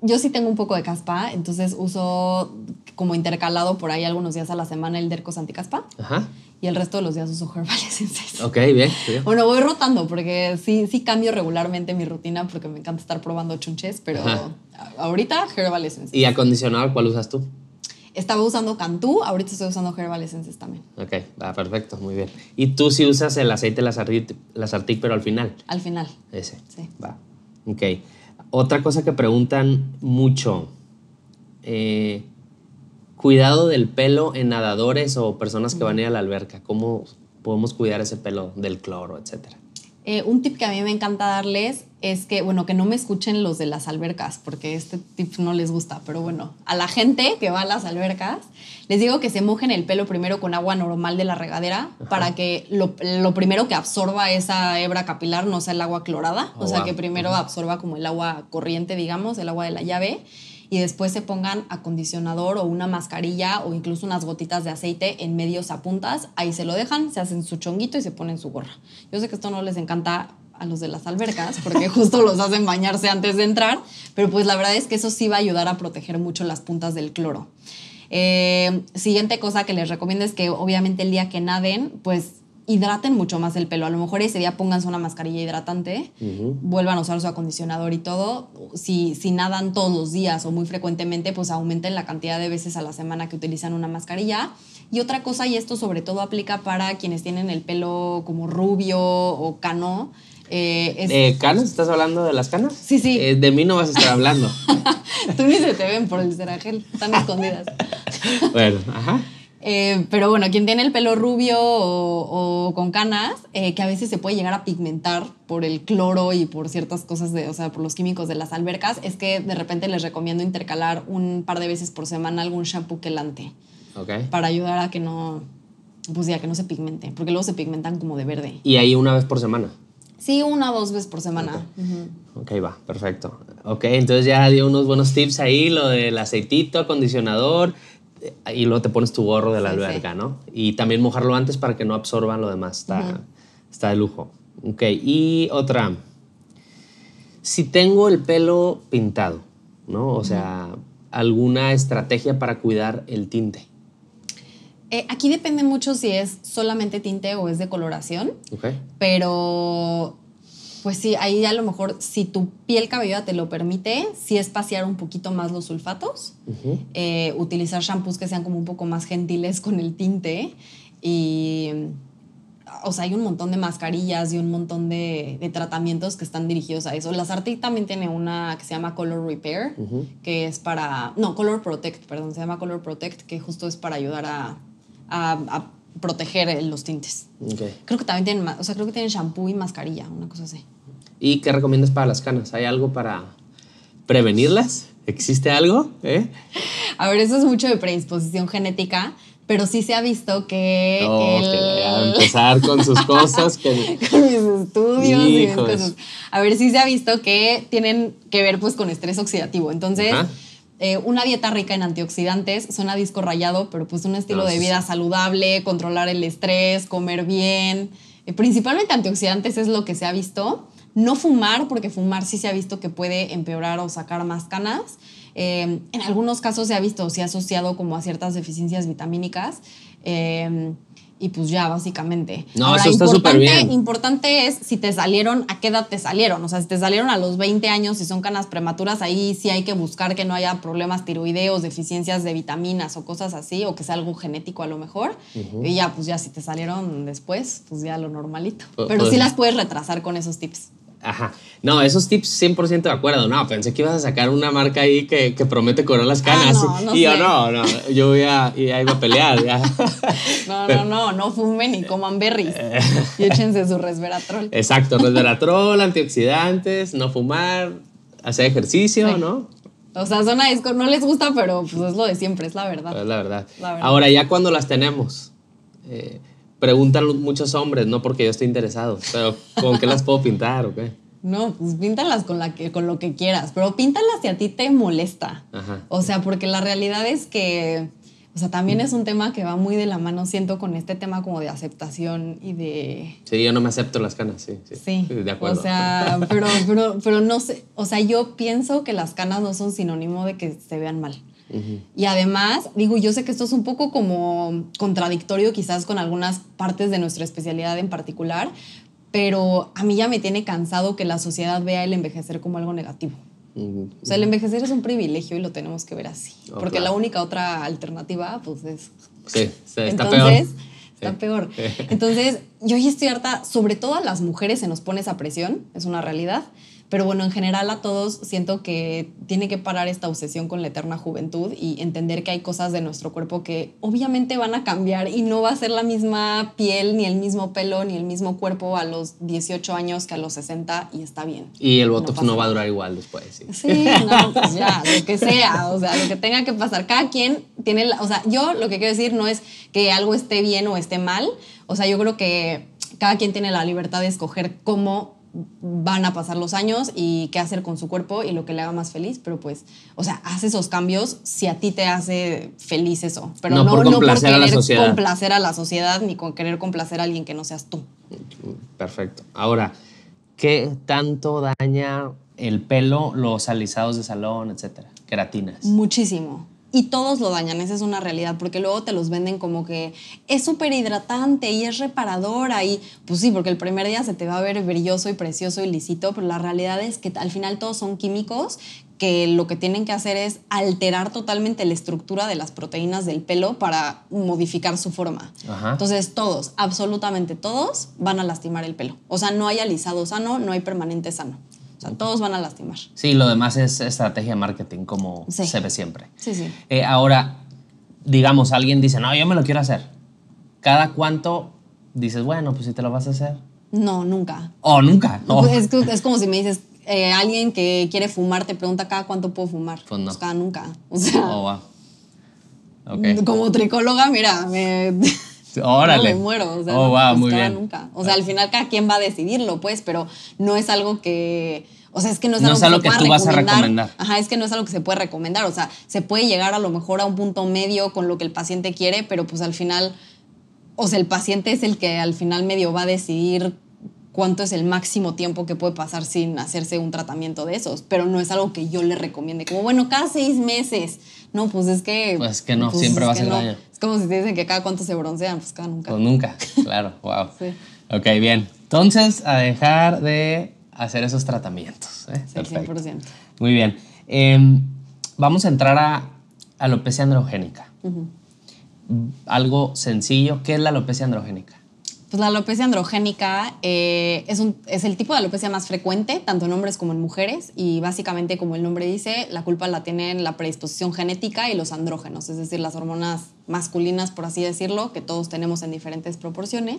[SPEAKER 1] yo sí tengo un poco de caspa, entonces uso como intercalado por ahí algunos días a la semana el Dercos anticaspa. Ajá. Y el resto de los días uso Herbal Ok, bien. Bueno, voy rotando porque sí, sí cambio regularmente mi rutina porque me encanta estar probando chunches, pero ahorita Herbal ¿Y
[SPEAKER 2] acondicionador cuál usas tú?
[SPEAKER 1] Estaba usando Cantú, ahorita estoy usando Herbal también.
[SPEAKER 2] Ok, va, perfecto, muy bien. ¿Y tú sí usas el aceite de pero al final? Al final. Ese. Sí. Va. Ok. Otra cosa que preguntan mucho, eh, cuidado del pelo en nadadores o personas que van a ir a la alberca, ¿cómo podemos cuidar ese pelo del cloro, etcétera? Eh,
[SPEAKER 1] un tip que a mí me encanta darles es que, bueno, que no me escuchen los de las albercas, porque este tip no les gusta, pero bueno, a la gente que va a las albercas, les digo que se mojen el pelo primero con agua normal de la regadera para que lo, primero que absorba esa hebra capilar no sea el agua clorada, o sea, oh, que primero absorba como el agua corriente, digamos, el agua de la llave y después se pongan acondicionador o una mascarilla o incluso unas gotitas de aceite en medios a puntas, ahí se lo dejan, se hacen su chonguito y se ponen su gorra. Yo sé que esto no les encanta a los de las albercas, porque justo los hacen bañarse antes de entrar, pero pues la verdad es que eso sí va a ayudar a proteger mucho las puntas del cloro. Eh, siguiente cosa que les recomiendo es que obviamente el día que naden, pues hidraten mucho más el pelo. A lo mejor ese día pónganse una mascarilla hidratante, vuelvan a usar su acondicionador y todo. Si, si nadan todos los días o muy frecuentemente, pues aumenten la cantidad de veces a la semana que utilizan una mascarilla. Y otra cosa, y esto sobre todo aplica para quienes tienen el pelo como rubio o cano. Eh,
[SPEAKER 2] ¿Canas? ¿Estás hablando de las canas? Sí, sí. Eh, de mí no vas a estar hablando.
[SPEAKER 1] Tú ni se te ven por el cerajel, están escondidas.
[SPEAKER 2] bueno, ajá.
[SPEAKER 1] Eh, pero bueno, quien tiene el pelo rubio o, con canas, eh, que a veces se puede llegar a pigmentar por el cloro y por ciertas cosas, de, o sea, por los químicos de las albercas, es que de repente les recomiendo intercalar un par de veces por semana algún shampoo quelante. Para ayudar a que no, pues ya, que no se pigmente, porque luego se pigmentan como de verde.
[SPEAKER 2] ¿Y ahí una vez por semana?
[SPEAKER 1] Sí, una o dos veces por semana.
[SPEAKER 2] ok, va, perfecto. Ok, entonces ya dio unos buenos tips ahí, lo del aceitito, acondicionador, y luego te pones tu gorro de la alberga, ¿no? Y también mojarlo antes para que no absorban lo demás. Está, está de lujo. Ok, y otra. Si tengo el pelo pintado, ¿no? O sea, ¿alguna estrategia para cuidar el tinte?
[SPEAKER 1] Eh, aquí depende mucho si es solamente tinte o es de coloración. Okay. Pero pues sí, ahí a lo mejor si tu piel cabelluda te lo permite, sí pasear un poquito más los sulfatos, eh, utilizar shampoos que sean como un poco más gentiles con el tinte y... Mm, o sea, hay un montón de mascarillas y un montón de, tratamientos que están dirigidos a eso. La Sartic también tiene una que se llama Color Repair, que es para... No, Color Protect, perdón, se llama Color Protect, que justo es para ayudar a proteger eh, los tintes. Creo que también tienen, o sea, creo que tienen shampoo y mascarilla, una cosa así.
[SPEAKER 2] ¿Y qué recomiendas para las canas? ¿Hay algo para prevenirlas? ¿Existe algo? ¿Eh?
[SPEAKER 1] A ver, eso es mucho de predisposición genética, pero sí se ha visto que. a empezar
[SPEAKER 2] con sus cosas. Que...
[SPEAKER 1] con mis estudios y A ver, sí se ha visto que tienen que ver pues con estrés oxidativo. Entonces. Eh, una dieta rica en antioxidantes, suena disco rayado, pero pues un estilo ah, de vida saludable, controlar el estrés, comer bien, eh, principalmente antioxidantes es lo que se ha visto. No fumar, porque fumar sí se ha visto que puede empeorar o sacar más canas. Eh, en algunos casos se ha visto, se ha asociado como a ciertas deficiencias vitamínicas y pues ya, básicamente. No, eso está súper bien. Importante es si te salieron, a qué edad te salieron. O sea, si te salieron a los 20 años, si son canas prematuras, ahí sí hay que buscar que no haya problemas tiroideos, deficiencias de vitaminas o cosas así, o que sea algo genético a lo mejor. Y ya, pues ya, si te salieron después, pues ya lo normalito. Pues, Pero sí pues. las puedes retrasar con esos tips.
[SPEAKER 2] Ajá. No, esos tips 100% de acuerdo. No, pensé que ibas a sacar una marca ahí que, promete cobrar las ah, canas. y yo, no, no, yo voy a, iba a pelear.
[SPEAKER 1] No, no, no, no fumen y eh, coman berries. Eh. y échense su resveratrol.
[SPEAKER 2] Exacto, resveratrol, antioxidantes, no fumar, hacer ejercicio, ¿no?
[SPEAKER 1] O sea, son a no les gusta, pero pues es lo de siempre, es la verdad.
[SPEAKER 2] Es la verdad. Ahora, ya cuando las tenemos, eh, preguntan muchos hombres, no porque yo esté interesado, pero ¿con qué las puedo pintar o qué?
[SPEAKER 1] No, pues píntalas con, la que, con lo que quieras, pero píntalas si a ti te molesta. O sea, porque la realidad es que, o sea, también es un tema que va muy de la mano, siento, con este tema como de aceptación y de...
[SPEAKER 2] Sí, yo no me acepto las canas, sí. Sí, sí. de acuerdo. O sea, pero,
[SPEAKER 1] pero, pero no sé, o sea, yo pienso que las canas no son sinónimo de que se vean mal. Y además, digo, yo sé que esto es un poco como contradictorio quizás con algunas partes de nuestra especialidad en particular, pero a mí ya me tiene cansado que la sociedad vea el envejecer como algo negativo. O sea, el envejecer es un privilegio y lo tenemos que ver así. Oh, porque la única otra alternativa, pues es...
[SPEAKER 2] Sí, está peor está peor.
[SPEAKER 1] Entonces, yo ya estoy harta, sobre todo a las mujeres se nos pone esa presión, es una realidad, pero bueno, en general a todos siento que tiene que parar esta obsesión con la eterna juventud y entender que hay cosas de nuestro cuerpo que obviamente van a cambiar y no va a ser la misma piel, ni el mismo pelo, ni el mismo cuerpo a los 18 años que a los 60 y está bien.
[SPEAKER 2] Y el Botox no, va a durar igual después. Sí, no, pues ya, lo que sea,
[SPEAKER 1] o sea, lo que tenga que pasar. Cada quien tiene, la, o sea, yo lo que quiero decir no es que algo esté bien o esté mal, o sea, yo creo que cada quien tiene la libertad de escoger cómo van a pasar los años y qué hacer con su cuerpo y lo que le haga más feliz, pero pues, o sea, hace esos cambios si a ti te hace feliz eso, pero no, no por, querer complacer a la sociedad ni con querer complacer a alguien que no seas tú.
[SPEAKER 2] Perfecto. Ahora, ¿qué tanto daña el pelo los alisados de salón, etcétera? Queratinas. Muchísimo
[SPEAKER 1] y todos lo dañan, esa es una realidad, porque luego te los venden como que es súper hidratante y es reparadora y pues sí, porque el primer día se te va a ver brilloso y precioso y lícito. pero la realidad es que al final todos son químicos que lo que tienen que hacer es alterar totalmente la estructura de las proteínas del pelo para modificar su forma. Entonces todos, absolutamente todos, van a lastimar el pelo. O sea, no hay alisado sano, no hay permanente sano. O sea, todos van a lastimar.
[SPEAKER 2] Sí, lo demás es estrategia de marketing, como se ve siempre. Sí, sí. Eh, ahora, digamos, alguien dice, no, yo me lo quiero hacer. ¿Cada cuánto dices, bueno, pues si te lo vas a hacer?
[SPEAKER 1] No, nunca.
[SPEAKER 2] ¿O oh, nunca. Pues, es,
[SPEAKER 1] como si me dices, eh, alguien que quiere fumar te pregunta cada cuánto puedo fumar. Pues, pues cada nunca. O sea, oh,
[SPEAKER 2] wow. como
[SPEAKER 1] tricóloga, mira, me...
[SPEAKER 2] Órale. No, me muero,
[SPEAKER 1] o sea, oh, no nunca. O sea, al final cada quien va a decidirlo, pues, pero no es algo que... O sea, es que no es algo, que, que, tú vas a recomendar. Ajá, es que no es algo que se puede recomendar. O sea, se puede llegar a lo mejor a un punto medio con lo que el paciente quiere, pero pues al final, o sea, el paciente es el que al final medio va a decidir cuánto es el máximo tiempo que puede pasar sin hacerse un tratamiento de esos. Pero no es algo que yo le recomiende. Como, bueno, cada seis meses no, pues es que... Pues que no, pues siempre va a ser daño. Es como si te dicen que cada cuánto se broncean, pues cada nunca.
[SPEAKER 2] Pues nunca, claro, wow. sí. Ok, bien. Entonces, a dejar de hacer esos tratamientos. ¿eh? Sí, 100%. Muy bien. Em, vamos a entrar a alopecia androgénica. Algo sencillo, ¿qué es la alopecia androgénica?
[SPEAKER 1] Pues la alopecia androgénica eh, es, es, el tipo de alopecia más frecuente, tanto en hombres como en mujeres, y básicamente, como el nombre dice, la culpa la tiene la predisposición genética y los andrógenos, es decir, las hormonas masculinas, por así decirlo, que todos tenemos en diferentes proporciones,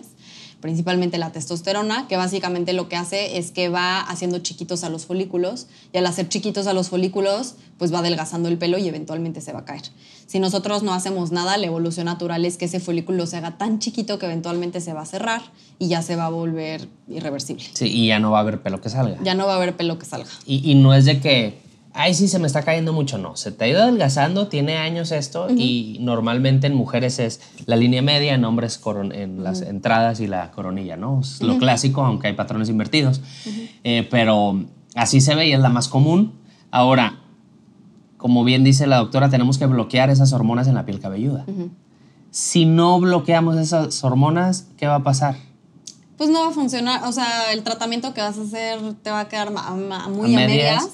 [SPEAKER 1] principalmente la testosterona, que básicamente lo que hace es que va haciendo chiquitos a los folículos, y al hacer chiquitos a los folículos, pues va adelgazando el pelo y eventualmente se va a caer. Si nosotros no hacemos nada, la evolución natural es que ese folículo se haga tan chiquito que eventualmente se va a cerrar y ya se va a
[SPEAKER 2] volver irreversible. Sí, y ya no va a haber pelo que salga. Ya no va a haber pelo que salga. Y, no es de que, ay, sí, se me está cayendo mucho, no. Se te ha ido adelgazando, tiene años esto y normalmente en mujeres es la línea media, en hombres en las entradas y la coronilla, ¿no? Es lo clásico, aunque hay patrones invertidos. Eh, pero así se ve y es la más común. Ahora, como bien dice la doctora, tenemos que bloquear esas hormonas en la piel cabelluda. Si no bloqueamos esas hormonas, ¿qué va a pasar?
[SPEAKER 1] Pues no va a funcionar, o sea, el tratamiento que vas a hacer te va a quedar muy a, medias.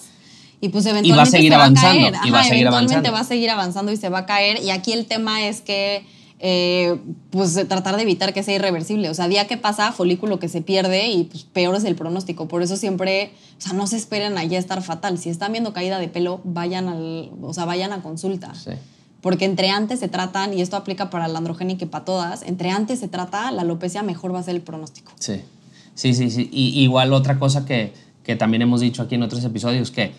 [SPEAKER 1] Y pues eventualmente va a seguir avanzando. va a seguir eventualmente va a seguir avanzando y se va a caer. Y aquí el tema es que eh, pues tratar de evitar que sea irreversible. O sea, día que pasa, folículo que se pierde y pues, peor es el pronóstico. Por eso siempre, o sea, no se esperen ya estar fatal. Si están viendo caída de pelo, vayan, al, o sea, vayan a consulta. Porque entre antes se tratan, y esto aplica para la androgénica y para todas, entre antes se trata la alopecia, mejor va a ser el pronóstico.
[SPEAKER 2] Sí, sí, sí. sí. igual otra cosa que, que también hemos dicho aquí en otros episodios, que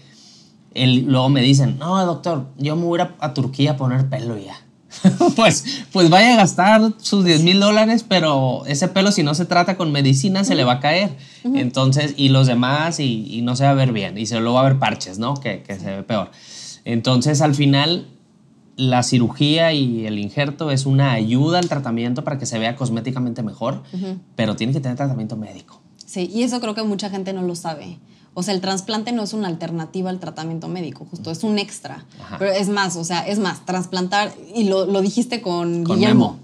[SPEAKER 2] luego me dicen, no, doctor, yo me voy a Turquía a poner pelo ya pues, pues vaya a gastar sus 10 mil dólares, pero ese pelo si no se trata con medicina se le va a caer. Entonces, y los demás, y, no se va a ver bien, y se lo va a ver parches, ¿no? Que, se ve peor. Entonces, al final, la cirugía y el injerto es una ayuda al tratamiento para que se vea cosméticamente mejor, pero tiene que tener tratamiento médico.
[SPEAKER 1] Sí, y eso creo que mucha gente no lo sabe. O sea, el trasplante no es una alternativa al tratamiento médico, justo, es un extra. Pero es más, o sea, es más, trasplantar, y lo, lo dijiste con, Guillermo.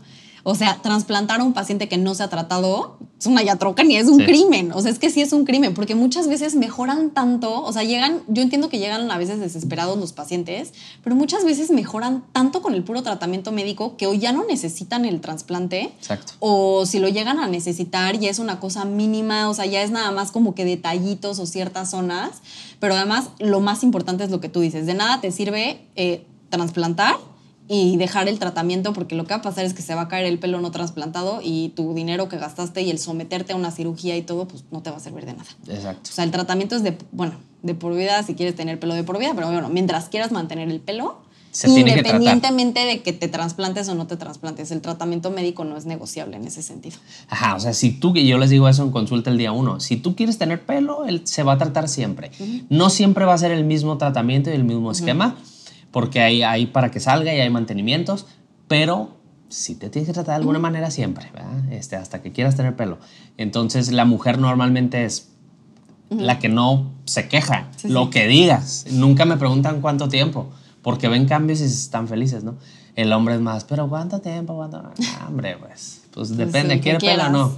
[SPEAKER 1] O sea, trasplantar a un paciente que no se ha tratado es una ni es un crimen. O sea, es que sí es un crimen, porque muchas veces mejoran tanto, o sea, llegan, yo entiendo que llegan a veces desesperados los pacientes, pero muchas veces mejoran tanto con el puro tratamiento médico que hoy ya no necesitan el trasplante, Exacto. o si lo llegan a necesitar y es una cosa mínima, o sea, ya es nada más como que detallitos o ciertas zonas, pero además lo más importante es lo que tú dices, de nada te sirve eh, trasplantar y dejar el tratamiento porque lo que va a pasar es que se va a caer el pelo no trasplantado y tu dinero que gastaste y el someterte a una cirugía y todo, pues no te va a servir de nada. Exacto. O sea, el tratamiento es de, bueno, de por vida si quieres tener pelo de por vida, pero bueno, mientras quieras mantener el pelo, independientemente de que te trasplantes o no te trasplantes, el tratamiento médico no es negociable en ese sentido.
[SPEAKER 2] Ajá, o sea, si tú, que yo les digo eso en consulta el día uno, si tú quieres tener pelo, él se va a tratar siempre. No siempre va a ser el mismo tratamiento y el mismo esquema porque hay, hay para que salga y hay mantenimientos, pero si te tienes que tratar de alguna manera siempre, Este, hasta que quieras tener pelo. Entonces la mujer normalmente es la que no se queja, lo que digas. Nunca me preguntan cuánto tiempo, porque ven cambios y están felices, ¿no? El hombre es más, pero ¿cuánto tiempo? ¿Cuánto? Ah, hombre, pues, pues, pues depende, ¿quiere pelo o no?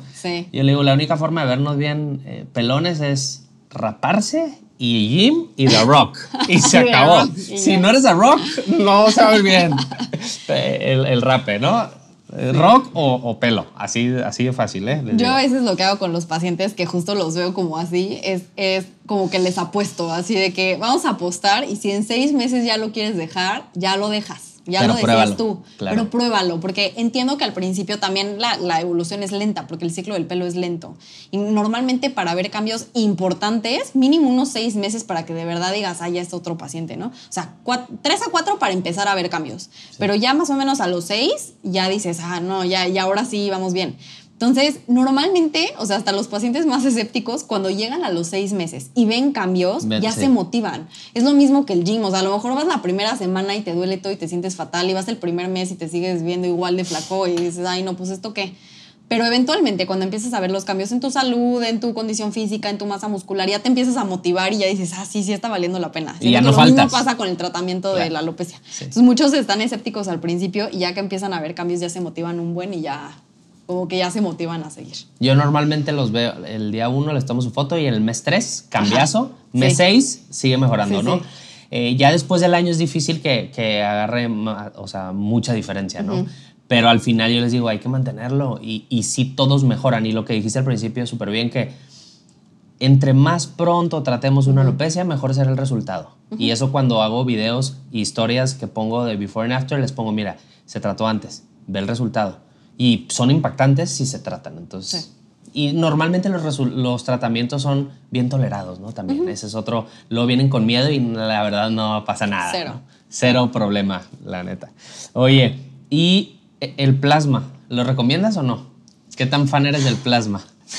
[SPEAKER 2] Yo le digo, la única forma de vernos bien eh, pelones es raparse y Jim y The Rock. Y se acabó. si no eres The Rock, no sabes bien eh, el, rape, ¿no? Rock o, pelo, así, así de fácil, ¿eh? yo a
[SPEAKER 1] veces lo que hago con los pacientes que justo los veo como así, es, es como que les apuesto, así de que vamos a apostar y si en seis meses ya lo quieres dejar, ya lo dejas. Ya lo decías tú, pero pruébalo, porque entiendo que al principio también la, evolución es lenta, porque el ciclo del pelo es lento. Y normalmente para ver cambios importantes, mínimo unos seis meses para que de verdad digas, ah, ya es otro paciente, ¿no? O sea, tres a cuatro para empezar a ver cambios. Pero ya más o menos a los seis, ya dices, ah, no, ya, ya ahora sí vamos bien. Entonces, normalmente, o sea, hasta los pacientes más escépticos, cuando llegan a los seis meses y ven cambios, ya se motivan. Es lo mismo que el gym, o sea, a lo mejor vas la primera semana y te duele todo y te sientes fatal, y vas el primer mes y te sigues viendo igual de flaco y dices, ay, no, pues esto qué. Pero eventualmente, cuando empiezas a ver los cambios en tu salud, en tu condición física, en tu masa muscular, ya te empiezas a motivar y ya dices, ah, sí, sí está valiendo la pena. Y ya no lo mismo pasa con el tratamiento de la alopecia. Entonces, muchos están escépticos al principio y ya que empiezan a ver cambios, ya se motivan un buen y ya como que ya se motivan a seguir.
[SPEAKER 2] Yo normalmente los veo, el día uno, les tomo su foto y en el mes tres cambiazo, mes 6 sigue mejorando, ¿no? Eh, ya después del año es difícil que, agarre, o sea, mucha diferencia, ¿no? Pero al final yo les digo, hay que mantenerlo y, y sí todos mejoran. Y lo que dijiste al principio es súper bien que entre más pronto tratemos una alopecia, mejor será el resultado. Y eso cuando hago videos y historias que pongo de before and after, les pongo, mira, se trató antes, ve el resultado y son impactantes si se tratan. Entonces, y normalmente los, los, tratamientos son bien tolerados, ¿no? También, ese es otro, lo vienen con miedo y la verdad no pasa nada. Cero. Cero problema, la neta. Oye, ¿y e-, el plasma? ¿Lo recomiendas o no? ¿Qué tan fan eres del plasma?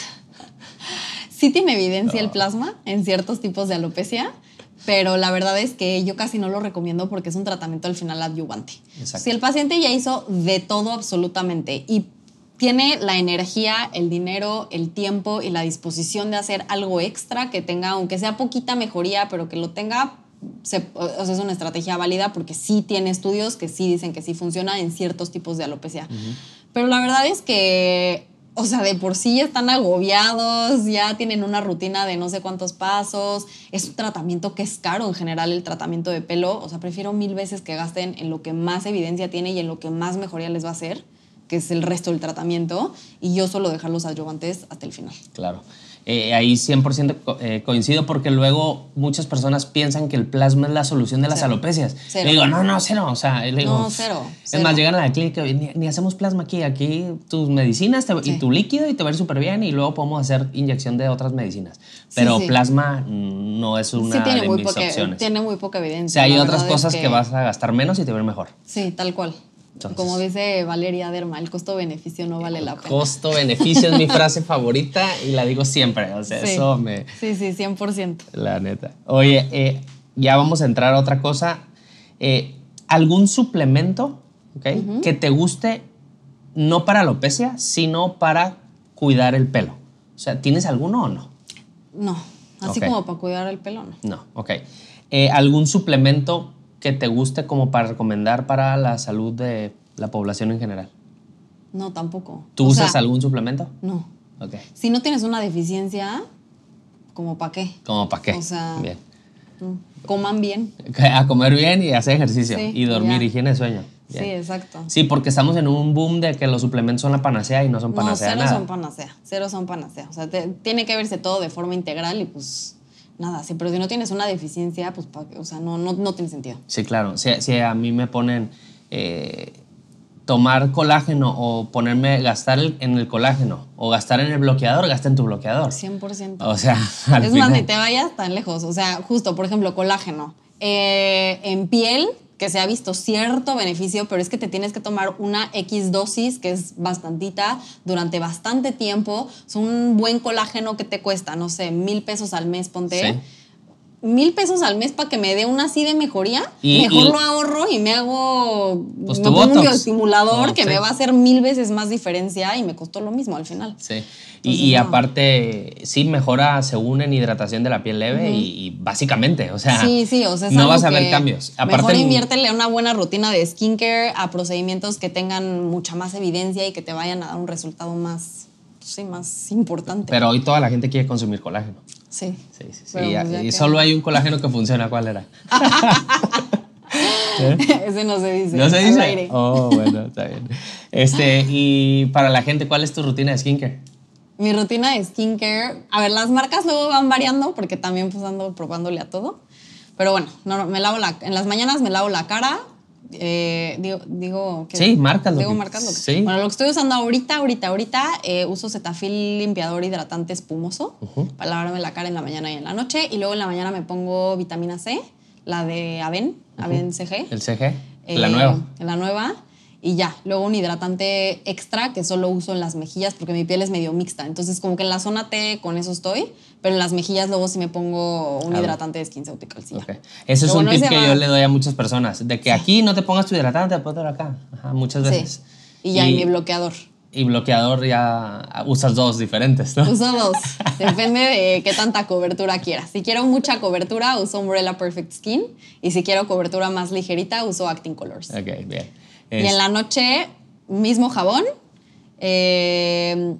[SPEAKER 1] Sí tiene evidencia el oh. plasma en ciertos tipos de alopecia, pero la verdad es que yo casi no lo recomiendo porque es un tratamiento al final adyuvante. Si el paciente ya hizo de todo absolutamente y tiene la energía, el dinero, el tiempo y la disposición de hacer algo extra que tenga, aunque sea poquita mejoría, pero que lo tenga, es una estrategia válida porque sí tiene estudios que sí dicen que sí funciona en ciertos tipos de alopecia. Pero la verdad es que o sea, de por sí ya están agobiados, ya tienen una rutina de no sé cuántos pasos, es un tratamiento que es caro en general el tratamiento de pelo, o sea, prefiero mil veces que gasten en lo que más evidencia tiene y en lo que más mejoría les va a hacer, que es el resto del tratamiento, y yo solo dejar los ayudantes hasta el final.
[SPEAKER 2] Claro. Eh, ahí 100% eh, coincido porque luego muchas personas piensan que el plasma es la solución de las alopecias. Cero. Le digo, no, no, cero. O sea, no, cero, Es más, llegan a la clínica, ni, ni hacemos plasma aquí, aquí tus medicinas y tu líquido y te va a ir súper bien y luego podemos hacer inyección de otras medicinas. Pero plasma no es una tiene de muy mis poca, Tiene
[SPEAKER 1] muy poca evidencia. O sea, hay otras cosas que... vas
[SPEAKER 2] a gastar menos y te va a ir mejor.
[SPEAKER 1] Sí, tal cual. Como dice Valeria Derma, el costo-beneficio no vale la pena.
[SPEAKER 2] Costo-beneficio es mi frase favorita y la digo siempre. sí,
[SPEAKER 1] Sí, 100%.
[SPEAKER 2] La neta. Oye, eh, ya vamos a entrar a otra cosa. Eh, ¿Algún suplemento okay, que te guste, no para alopecia, sino para cuidar el pelo? O sea, ¿tienes alguno o no? No, así como
[SPEAKER 1] para cuidar el pelo, no.
[SPEAKER 2] No, ok. Eh, ¿Algún suplemento que te guste como para recomendar para la salud de la población en general?
[SPEAKER 1] No, tampoco. ¿Tú usas
[SPEAKER 2] algún suplemento? No. Ok.
[SPEAKER 1] Si no tienes una deficiencia, ¿como para qué?
[SPEAKER 2] ¿Como para qué? O sea,
[SPEAKER 1] Coman bien.
[SPEAKER 2] A comer bien y hacer ejercicio. y dormir, higiene de sueño. Sí,
[SPEAKER 1] exacto. Sí,
[SPEAKER 2] porque estamos en un boom de que los suplementos son la panacea y no son panacea. No, cero son
[SPEAKER 1] panacea. Cero son panacea. O sea, tiene que verse todo de forma integral y pues nada. Sí, pero si no tienes una deficiencia, pues, o sea, no, no, no tiene sentido.
[SPEAKER 2] Sí, claro. Si, a mí me ponen eh, tomar colágeno o ponerme, gastar en el colágeno o gastar en el bloqueador, gasta en tu bloqueador.
[SPEAKER 1] 100%.
[SPEAKER 2] O sea, al Es más, ni te
[SPEAKER 1] vayas tan lejos. O sea, justo, por ejemplo, colágeno. Eh, en piel que se ha visto cierto beneficio, pero es que te tienes que tomar una X dosis, que es bastantita, durante bastante tiempo. Es un buen colágeno que te cuesta, no sé, mil pesos al mes, ponte mil pesos al mes para que me dé una así de mejoría, mejor lo ahorro y me hago pues me un bioestimulador que me va a hacer mil veces más diferencia y me costó lo mismo al final. Sí.
[SPEAKER 2] y, aparte, sí mejora según en hidratación de la piel leve y, básicamente, o sea,
[SPEAKER 1] no vas a ver cambios. Aparte, mejor mm, inviértele una buena rutina de skincare a procedimientos que tengan mucha más evidencia y que te vayan a dar un resultado más, sí, más importante. Pero hoy
[SPEAKER 2] toda la gente quiere consumir colágeno. Sí. Sí, sí, y, pues solo hay un colágeno que funciona. ¿Cuál era? ¿Eh?
[SPEAKER 1] Ese no se dice. ¿No se dice? Oh, bueno,
[SPEAKER 2] está bien. Este, y para la gente, ¿cuál es tu rutina de skincare?
[SPEAKER 1] Mi rutina de skincare. A ver, las marcas luego van variando porque también pues ando probándole a todo. Pero bueno, no, me lavo la, en las mañanas me lavo la cara, eh, digo, digo que sí, marcando. Bueno, lo que estoy usando ahorita, ahorita, ahorita, eh, uso cetafil limpiador hidratante espumoso para lavarme la cara en la mañana y en la noche. Y luego en la mañana me pongo vitamina C, la de Aven, Aven CG. El
[SPEAKER 2] CG. Eh, la nueva.
[SPEAKER 1] La nueva. Y ya, luego un hidratante extra que solo uso en las mejillas porque mi piel es medio mixta. Entonces, como que en la zona T con eso estoy pero en las mejillas luego sí me pongo un hidratante de SkinCeuticals.
[SPEAKER 2] Ese es un tip que yo le doy a muchas personas, de que aquí no te pongas tu hidratante, poner acá, muchas veces.
[SPEAKER 1] Sí. Y ya mi bloqueador.
[SPEAKER 2] Y bloqueador ya usas dos diferentes, ¿no? Uso
[SPEAKER 1] dos, depende de qué tanta cobertura quieras. Si quiero mucha cobertura, uso Umbrella Perfect Skin, y si quiero cobertura más ligerita, uso Acting Colors.
[SPEAKER 2] Ok, bien. Y en la
[SPEAKER 1] noche, mismo jabón. Eh,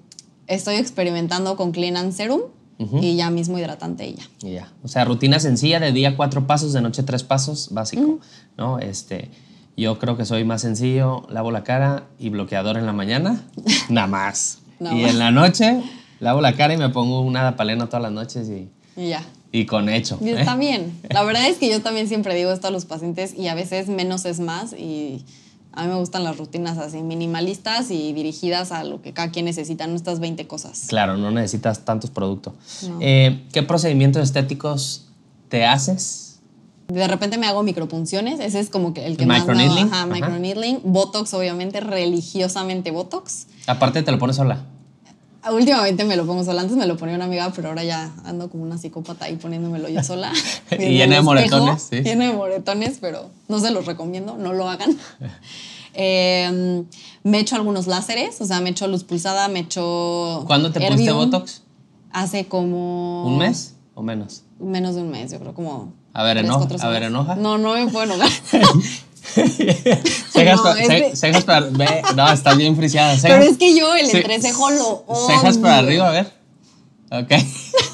[SPEAKER 1] estoy experimentando con Clean Serum y ya mismo hidratante ella
[SPEAKER 2] ya. O sea, rutina sencilla, de día cuatro pasos, de noche tres pasos, básico, ¿no? Este, yo creo que soy más sencillo, lavo la cara y bloqueador en la mañana, nada más. y en la noche, lavo la cara y me pongo una palena todas las noches y... ya. Y con hecho. y está ¿eh?
[SPEAKER 1] también. La verdad es que yo también siempre digo esto a los pacientes y a veces menos es más y a mí me gustan las rutinas así minimalistas y dirigidas a lo que cada quien necesita, no estas 20 cosas.
[SPEAKER 2] Claro, no necesitas tantos productos. Eh, ¿Qué procedimientos estéticos te haces?
[SPEAKER 1] De repente me hago micropunciones, ese es como que el que más microneedling. Ajá, microneedling. Botox, obviamente, religiosamente Botox.
[SPEAKER 2] Aparte, te lo pones sola
[SPEAKER 1] últimamente me lo pongo sola. Antes me lo ponía una amiga, pero ahora ya ando como una psicópata ahí poniéndomelo yo sola. y llena de moretones, sí. Llena de moretones, pero no se los recomiendo, no lo hagan. Em, me he hecho algunos láseres, o sea, me he hecho luz pulsada, me he hecho. ¿Cuándo te pusiste Botox? Hace como. ¿Un mes o menos? Menos de un mes, yo creo, como.
[SPEAKER 2] A ver, enoja. A ver, enoja.
[SPEAKER 1] No, no me puedo enojar.
[SPEAKER 2] cejas, no, arriba, cejas para. Ve, no, está bien friseada. Pero es que
[SPEAKER 1] yo el entrecejo lo. Cejas para arriba,
[SPEAKER 2] a ver. Ok.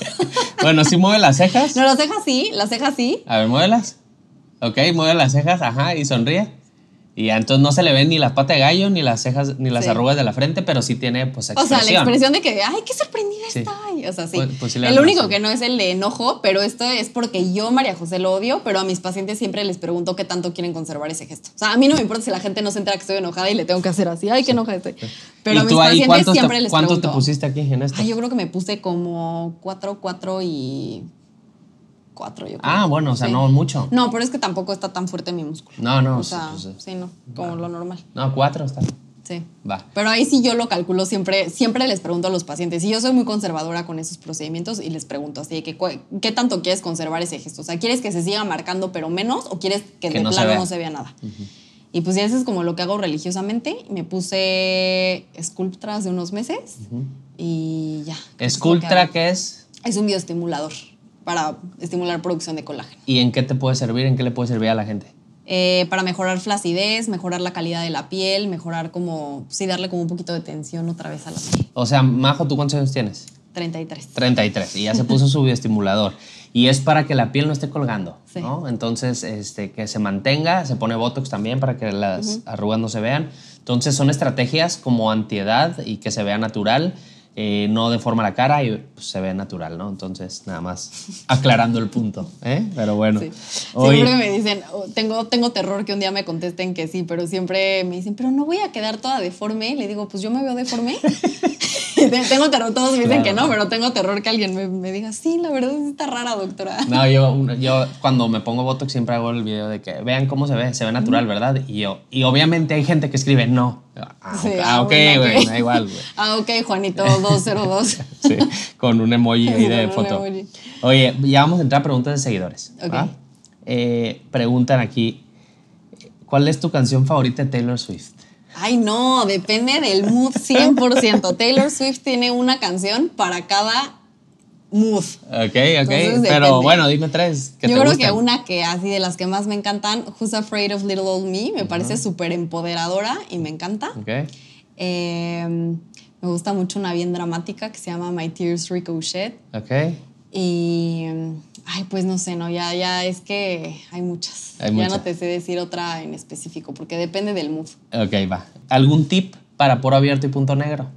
[SPEAKER 2] bueno, sí mueve las cejas. No, las
[SPEAKER 1] cejas sí, las cejas sí.
[SPEAKER 2] A ver, muévelas. Ok, mueve las cejas, ajá, y sonríe. Y entonces no se le ven ni la pata de gallo, ni las cejas, ni las arrugas de la frente, pero sí tiene pues expresión. O sea, la expresión
[SPEAKER 1] de que, ay, qué sorprendida está. O sea, sí. Pues,
[SPEAKER 2] pues, el único que
[SPEAKER 1] no es el de enojo, pero esto es porque yo, María José, lo odio, pero a mis pacientes siempre les pregunto qué tanto quieren conservar ese gesto. O sea, a mí no me importa si la gente no se entera que estoy enojada y le tengo que hacer así, ay, qué enoja estoy. Pero a mis pacientes siempre les pregunto. ¿Cuántos te pusiste
[SPEAKER 2] aquí en esto? yo creo
[SPEAKER 1] que me puse como cuatro, cuatro y cuatro, yo creo. Ah, bueno, o sea, no mucho. No, pero es que tampoco está tan fuerte mi músculo. No, no. O sea, pues, sí, no, como lo normal.
[SPEAKER 2] No, cuatro está. Sí. Va.
[SPEAKER 1] Pero ahí sí yo lo calculo siempre, siempre les pregunto a los pacientes. Y yo soy muy conservadora con esos procedimientos y les pregunto así, ¿qué, qué tanto quieres conservar ese gesto? O sea, ¿quieres que se siga marcando pero menos o quieres que, de no plano no se vea nada? Y pues ya eso es como lo que hago religiosamente. Me puse Sculptra hace unos meses
[SPEAKER 2] y ya. ¿Sculptra qué
[SPEAKER 1] es? Es un bioestimulador para estimular producción de colágeno.
[SPEAKER 2] ¿Y en qué te puede servir? ¿En qué le puede servir a la gente?
[SPEAKER 1] Eh, para mejorar flacidez, mejorar la calidad de la piel, mejorar como, sí, darle como un poquito de tensión otra vez a la piel.
[SPEAKER 2] O sea, Majo, ¿tú cuántos años tienes? 33. 33, y ya se puso su bioestimulador. Y es para que la piel no esté colgando, ¿no? Entonces, este, que se mantenga, se pone Botox también para que las arrugas no se vean. Entonces, son estrategias como antiedad y que se vea natural eh, no deforma la cara y pues, se ve natural, ¿no? Entonces, nada más aclarando el punto, ¿eh? Pero bueno. Siempre
[SPEAKER 1] me dicen, oh, tengo, tengo terror que un día me contesten que sí, pero siempre me dicen, pero no voy a quedar toda deforme. Le digo, pues yo me veo deforme. tengo terror, todos dicen que no, pero tengo terror que alguien me, diga, sí, la verdad es está rara, doctora. No,
[SPEAKER 2] yo, yo cuando me pongo Botox siempre hago el video de que vean cómo se ve, se ve natural, ¿verdad? Y, yo, y obviamente hay gente que escribe, no Ah,
[SPEAKER 1] ah, ok, güey, da igual, güey. Ah, ok, Juanito 202. sí,
[SPEAKER 2] con un emoji ahí de foto. Oye, ya vamos a entrar a preguntas de seguidores. Ok. Eh, preguntan aquí, ¿cuál es tu canción favorita de Taylor Swift?
[SPEAKER 1] Ay, no, depende del mood 100%. Taylor Swift tiene una canción para cada
[SPEAKER 2] mood. Ok, ok. Pero bueno, dime tres. Yo creo que una
[SPEAKER 1] que así de las que más me encantan, Who's Afraid of Little Old Me, me parece súper empoderadora y me encanta. Ok. Em, me gusta mucho una bien dramática que se llama My Tears Ricochet. Ok. Y. Ay, pues no sé, no, ya, ya es que hay muchas. ya no te sé decir otra en específico, porque depende del mood.
[SPEAKER 2] Ok, va. ¿Algún tip para por abierto y punto negro?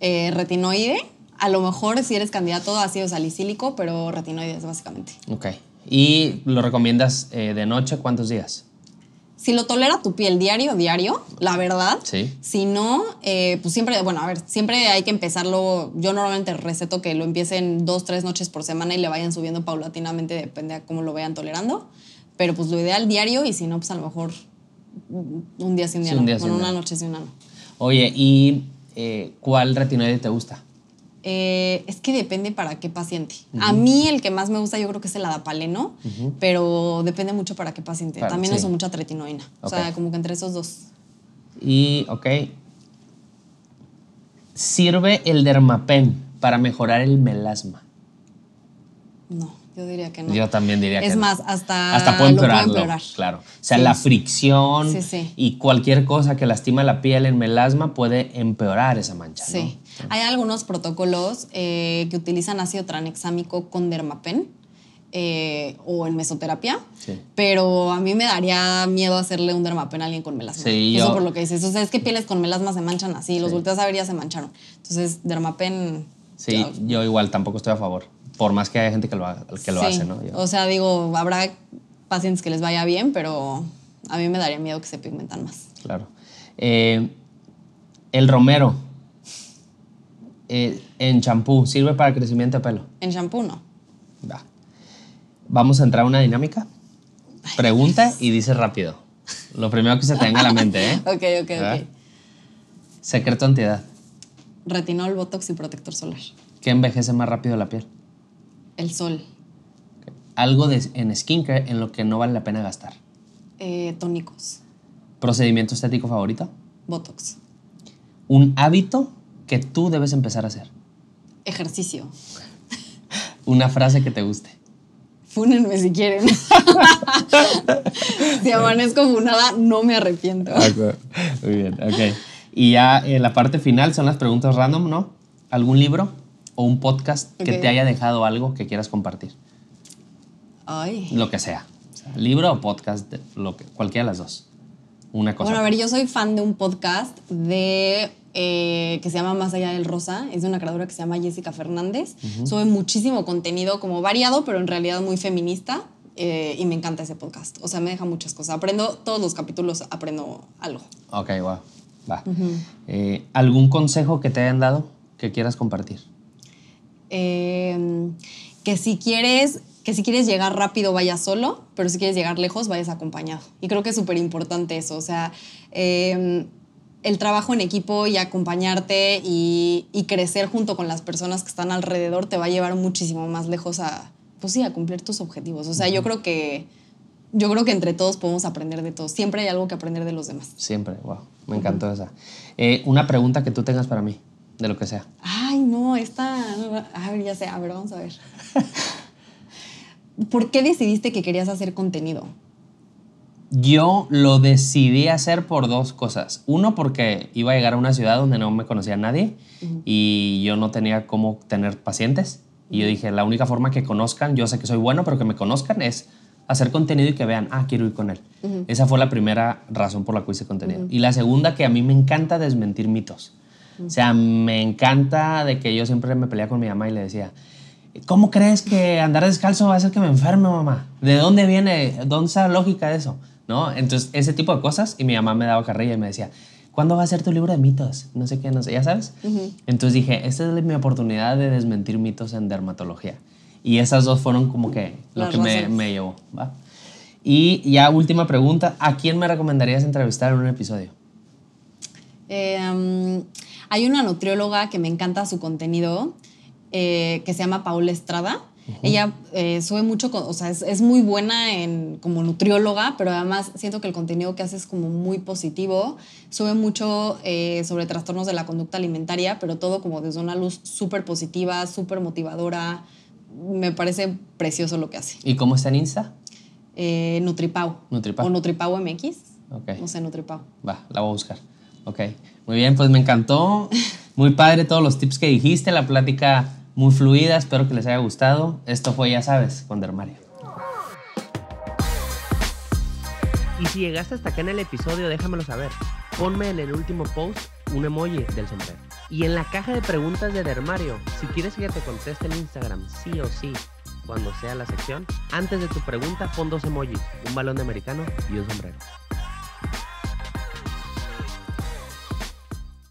[SPEAKER 1] Eh, retinoide a lo mejor si eres candidato a ácido salicílico, pero retinoides básicamente.
[SPEAKER 2] Ok. ¿Y lo recomiendas eh, de noche cuántos días?
[SPEAKER 1] Si lo tolera tu piel diario, diario, la verdad. Sí. Si no, eh, pues siempre, bueno, a ver, siempre hay que empezarlo. Yo normalmente receto que lo empiecen dos, tres noches por semana y le vayan subiendo paulatinamente, depende a cómo lo vayan tolerando. Pero pues lo ideal diario y si no, pues a lo mejor un día sin sí, un día. no. Día bueno, una noche sin una no.
[SPEAKER 2] Oye, ¿y eh, cuál retinoide te gusta?
[SPEAKER 1] Eh, es que depende para qué paciente. A mí el que más me gusta yo creo que es el adapaleno, pero depende mucho para qué paciente. También uso mucha tretinoína. O sea, como que entre esos dos.
[SPEAKER 2] Y, ok. ¿Sirve el dermapen para mejorar el melasma?
[SPEAKER 1] No. Yo diría que no. Yo
[SPEAKER 2] también diría que no. Es más,
[SPEAKER 1] hasta, puede Empeorar.
[SPEAKER 2] Claro. O sea, la fricción y cualquier cosa que lastima la piel en melasma puede empeorar esa mancha. Sí.
[SPEAKER 1] Hay algunos protocolos eh, que utilizan ácido tranexámico con dermapen eh, o en mesoterapia, pero a mí me daría miedo hacerle un dermapen a alguien con melasma. Eso por lo que dices. O sea, es que pieles con melasma se manchan así, los volteas a ver ya se mancharon. Entonces, dermapen...
[SPEAKER 2] Sí, yo igual tampoco estoy a favor, por más que haya gente que lo, hace, ¿no? O sea,
[SPEAKER 1] digo, habrá pacientes que les vaya bien, pero a mí me daría miedo que se pigmentan más.
[SPEAKER 2] Claro. Eh, el romero eh, en champú, ¿sirve para crecimiento de pelo?
[SPEAKER 1] En champú no.
[SPEAKER 2] Va. Vamos a entrar a una dinámica. Pregunta y dice rápido. Lo primero que se tenga venga la mente, ¿eh?
[SPEAKER 1] ok, ok,
[SPEAKER 2] ok. Secreto antiedad.
[SPEAKER 1] Retinol, botox y protector solar.
[SPEAKER 2] ¿Qué envejece más rápido la piel? El sol. Algo de, en skincare en lo que no vale la pena gastar.
[SPEAKER 1] Eh, tónicos.
[SPEAKER 2] ¿Procedimiento estético favorito? Botox. ¿Un hábito que tú debes empezar a hacer?
[SPEAKER 1] Ejercicio.
[SPEAKER 2] Una frase que te guste.
[SPEAKER 1] Fúnenme si quieren. si amanezco funada, no me arrepiento. Ah,
[SPEAKER 2] Muy bien, ok. Y ya en eh, la parte final son las preguntas random, ¿no? ¿Algún libro o un podcast que te haya dejado algo que quieras compartir? Ay. Lo que sea. libro o podcast, lo cualquiera de las dos. Una cosa. Bueno, a ver, yo soy
[SPEAKER 1] fan de un podcast de eh, que se llama Más allá del rosa, es de una creadora que se llama Jessica Fernández. Sube muchísimo contenido como variado, pero en realidad muy feminista. Eh, y me encanta ese podcast. O sea, me deja muchas cosas. Aprendo todos los capítulos, aprendo algo.
[SPEAKER 2] Ok, wow. va. Eh, ¿Algún consejo que te hayan dado que quieras compartir?
[SPEAKER 1] Em, que si quieres que si quieres llegar rápido vayas solo, pero si quieres llegar lejos vayas acompañado. Y creo que es súper importante eso. O sea, eh, el trabajo en equipo y acompañarte y, crecer junto con las personas que están alrededor te va a llevar muchísimo más lejos a, pues a cumplir tus objetivos. O sea, yo creo que yo creo que entre todos podemos aprender de todos. Siempre hay algo que aprender de los demás.
[SPEAKER 2] Siempre, wow. Me encantó esa. Eh, una pregunta que tú tengas para mí, de lo que sea.
[SPEAKER 1] Ay, no, esta... A ver, ya sé. A ver, vamos a ver. ¿Por qué decidiste que querías hacer contenido?
[SPEAKER 2] Yo lo decidí hacer por dos cosas. Uno, porque iba a llegar a una ciudad donde no me conocía nadie y yo no tenía cómo tener pacientes. Y yo dije, la única forma que conozcan, yo sé que soy bueno, pero que me conozcan es hacer contenido y que vean, ah, quiero ir con él. Esa fue la primera razón por la que hice contenido. Y la segunda, que a mí me encanta desmentir mitos. O sea, me encanta de que yo siempre me peleaba con mi mamá y le decía, ¿cómo crees que andar descalzo va a hacer que me enferme, mamá? ¿De dónde viene? ¿Dónde está la lógica de eso? Entonces, ese tipo de cosas. Y mi mamá me daba carrilla y me decía, ¿cuándo va a ser tu libro de mitos? No sé qué, no sé, ya sabes. Entonces dije, esta es mi oportunidad de desmentir mitos en dermatología. Y esas dos fueron como que lo que me, llevó. Y ya última pregunta, ¿a quién me recomendarías entrevistar en un episodio?
[SPEAKER 1] Em, hay una nutrióloga que me encanta su contenido, eh, que se llama Paula Estrada. Ella eh, sube mucho, o sea, es, muy buena como nutrióloga, pero además siento que el contenido que hace es como muy positivo. Sube mucho eh, sobre trastornos de la conducta alimentaria, pero todo como desde una luz súper positiva, súper motivadora. Me parece precioso lo que hace.
[SPEAKER 2] ¿Y cómo está en Insta?
[SPEAKER 1] Eh, Nutripau.
[SPEAKER 2] Nutripau. O Nutripau MX. Ok. No sé, Nutripau. Va, la voy a buscar. Ok. Muy bien, pues me encantó. Muy padre todos los tips que dijiste, la plática muy fluida. Espero que les haya gustado. Esto fue, ya sabes, con Dermario. Y si llegaste hasta acá en el episodio, déjamelo saber. Ponme en el último post un emoji del sombrero. Y en la caja de preguntas de Dermario, si quieres que te conteste en Instagram, sí o sí, cuando sea la sección, antes de tu pregunta pon dos emojis, un balón de americano y un sombrero.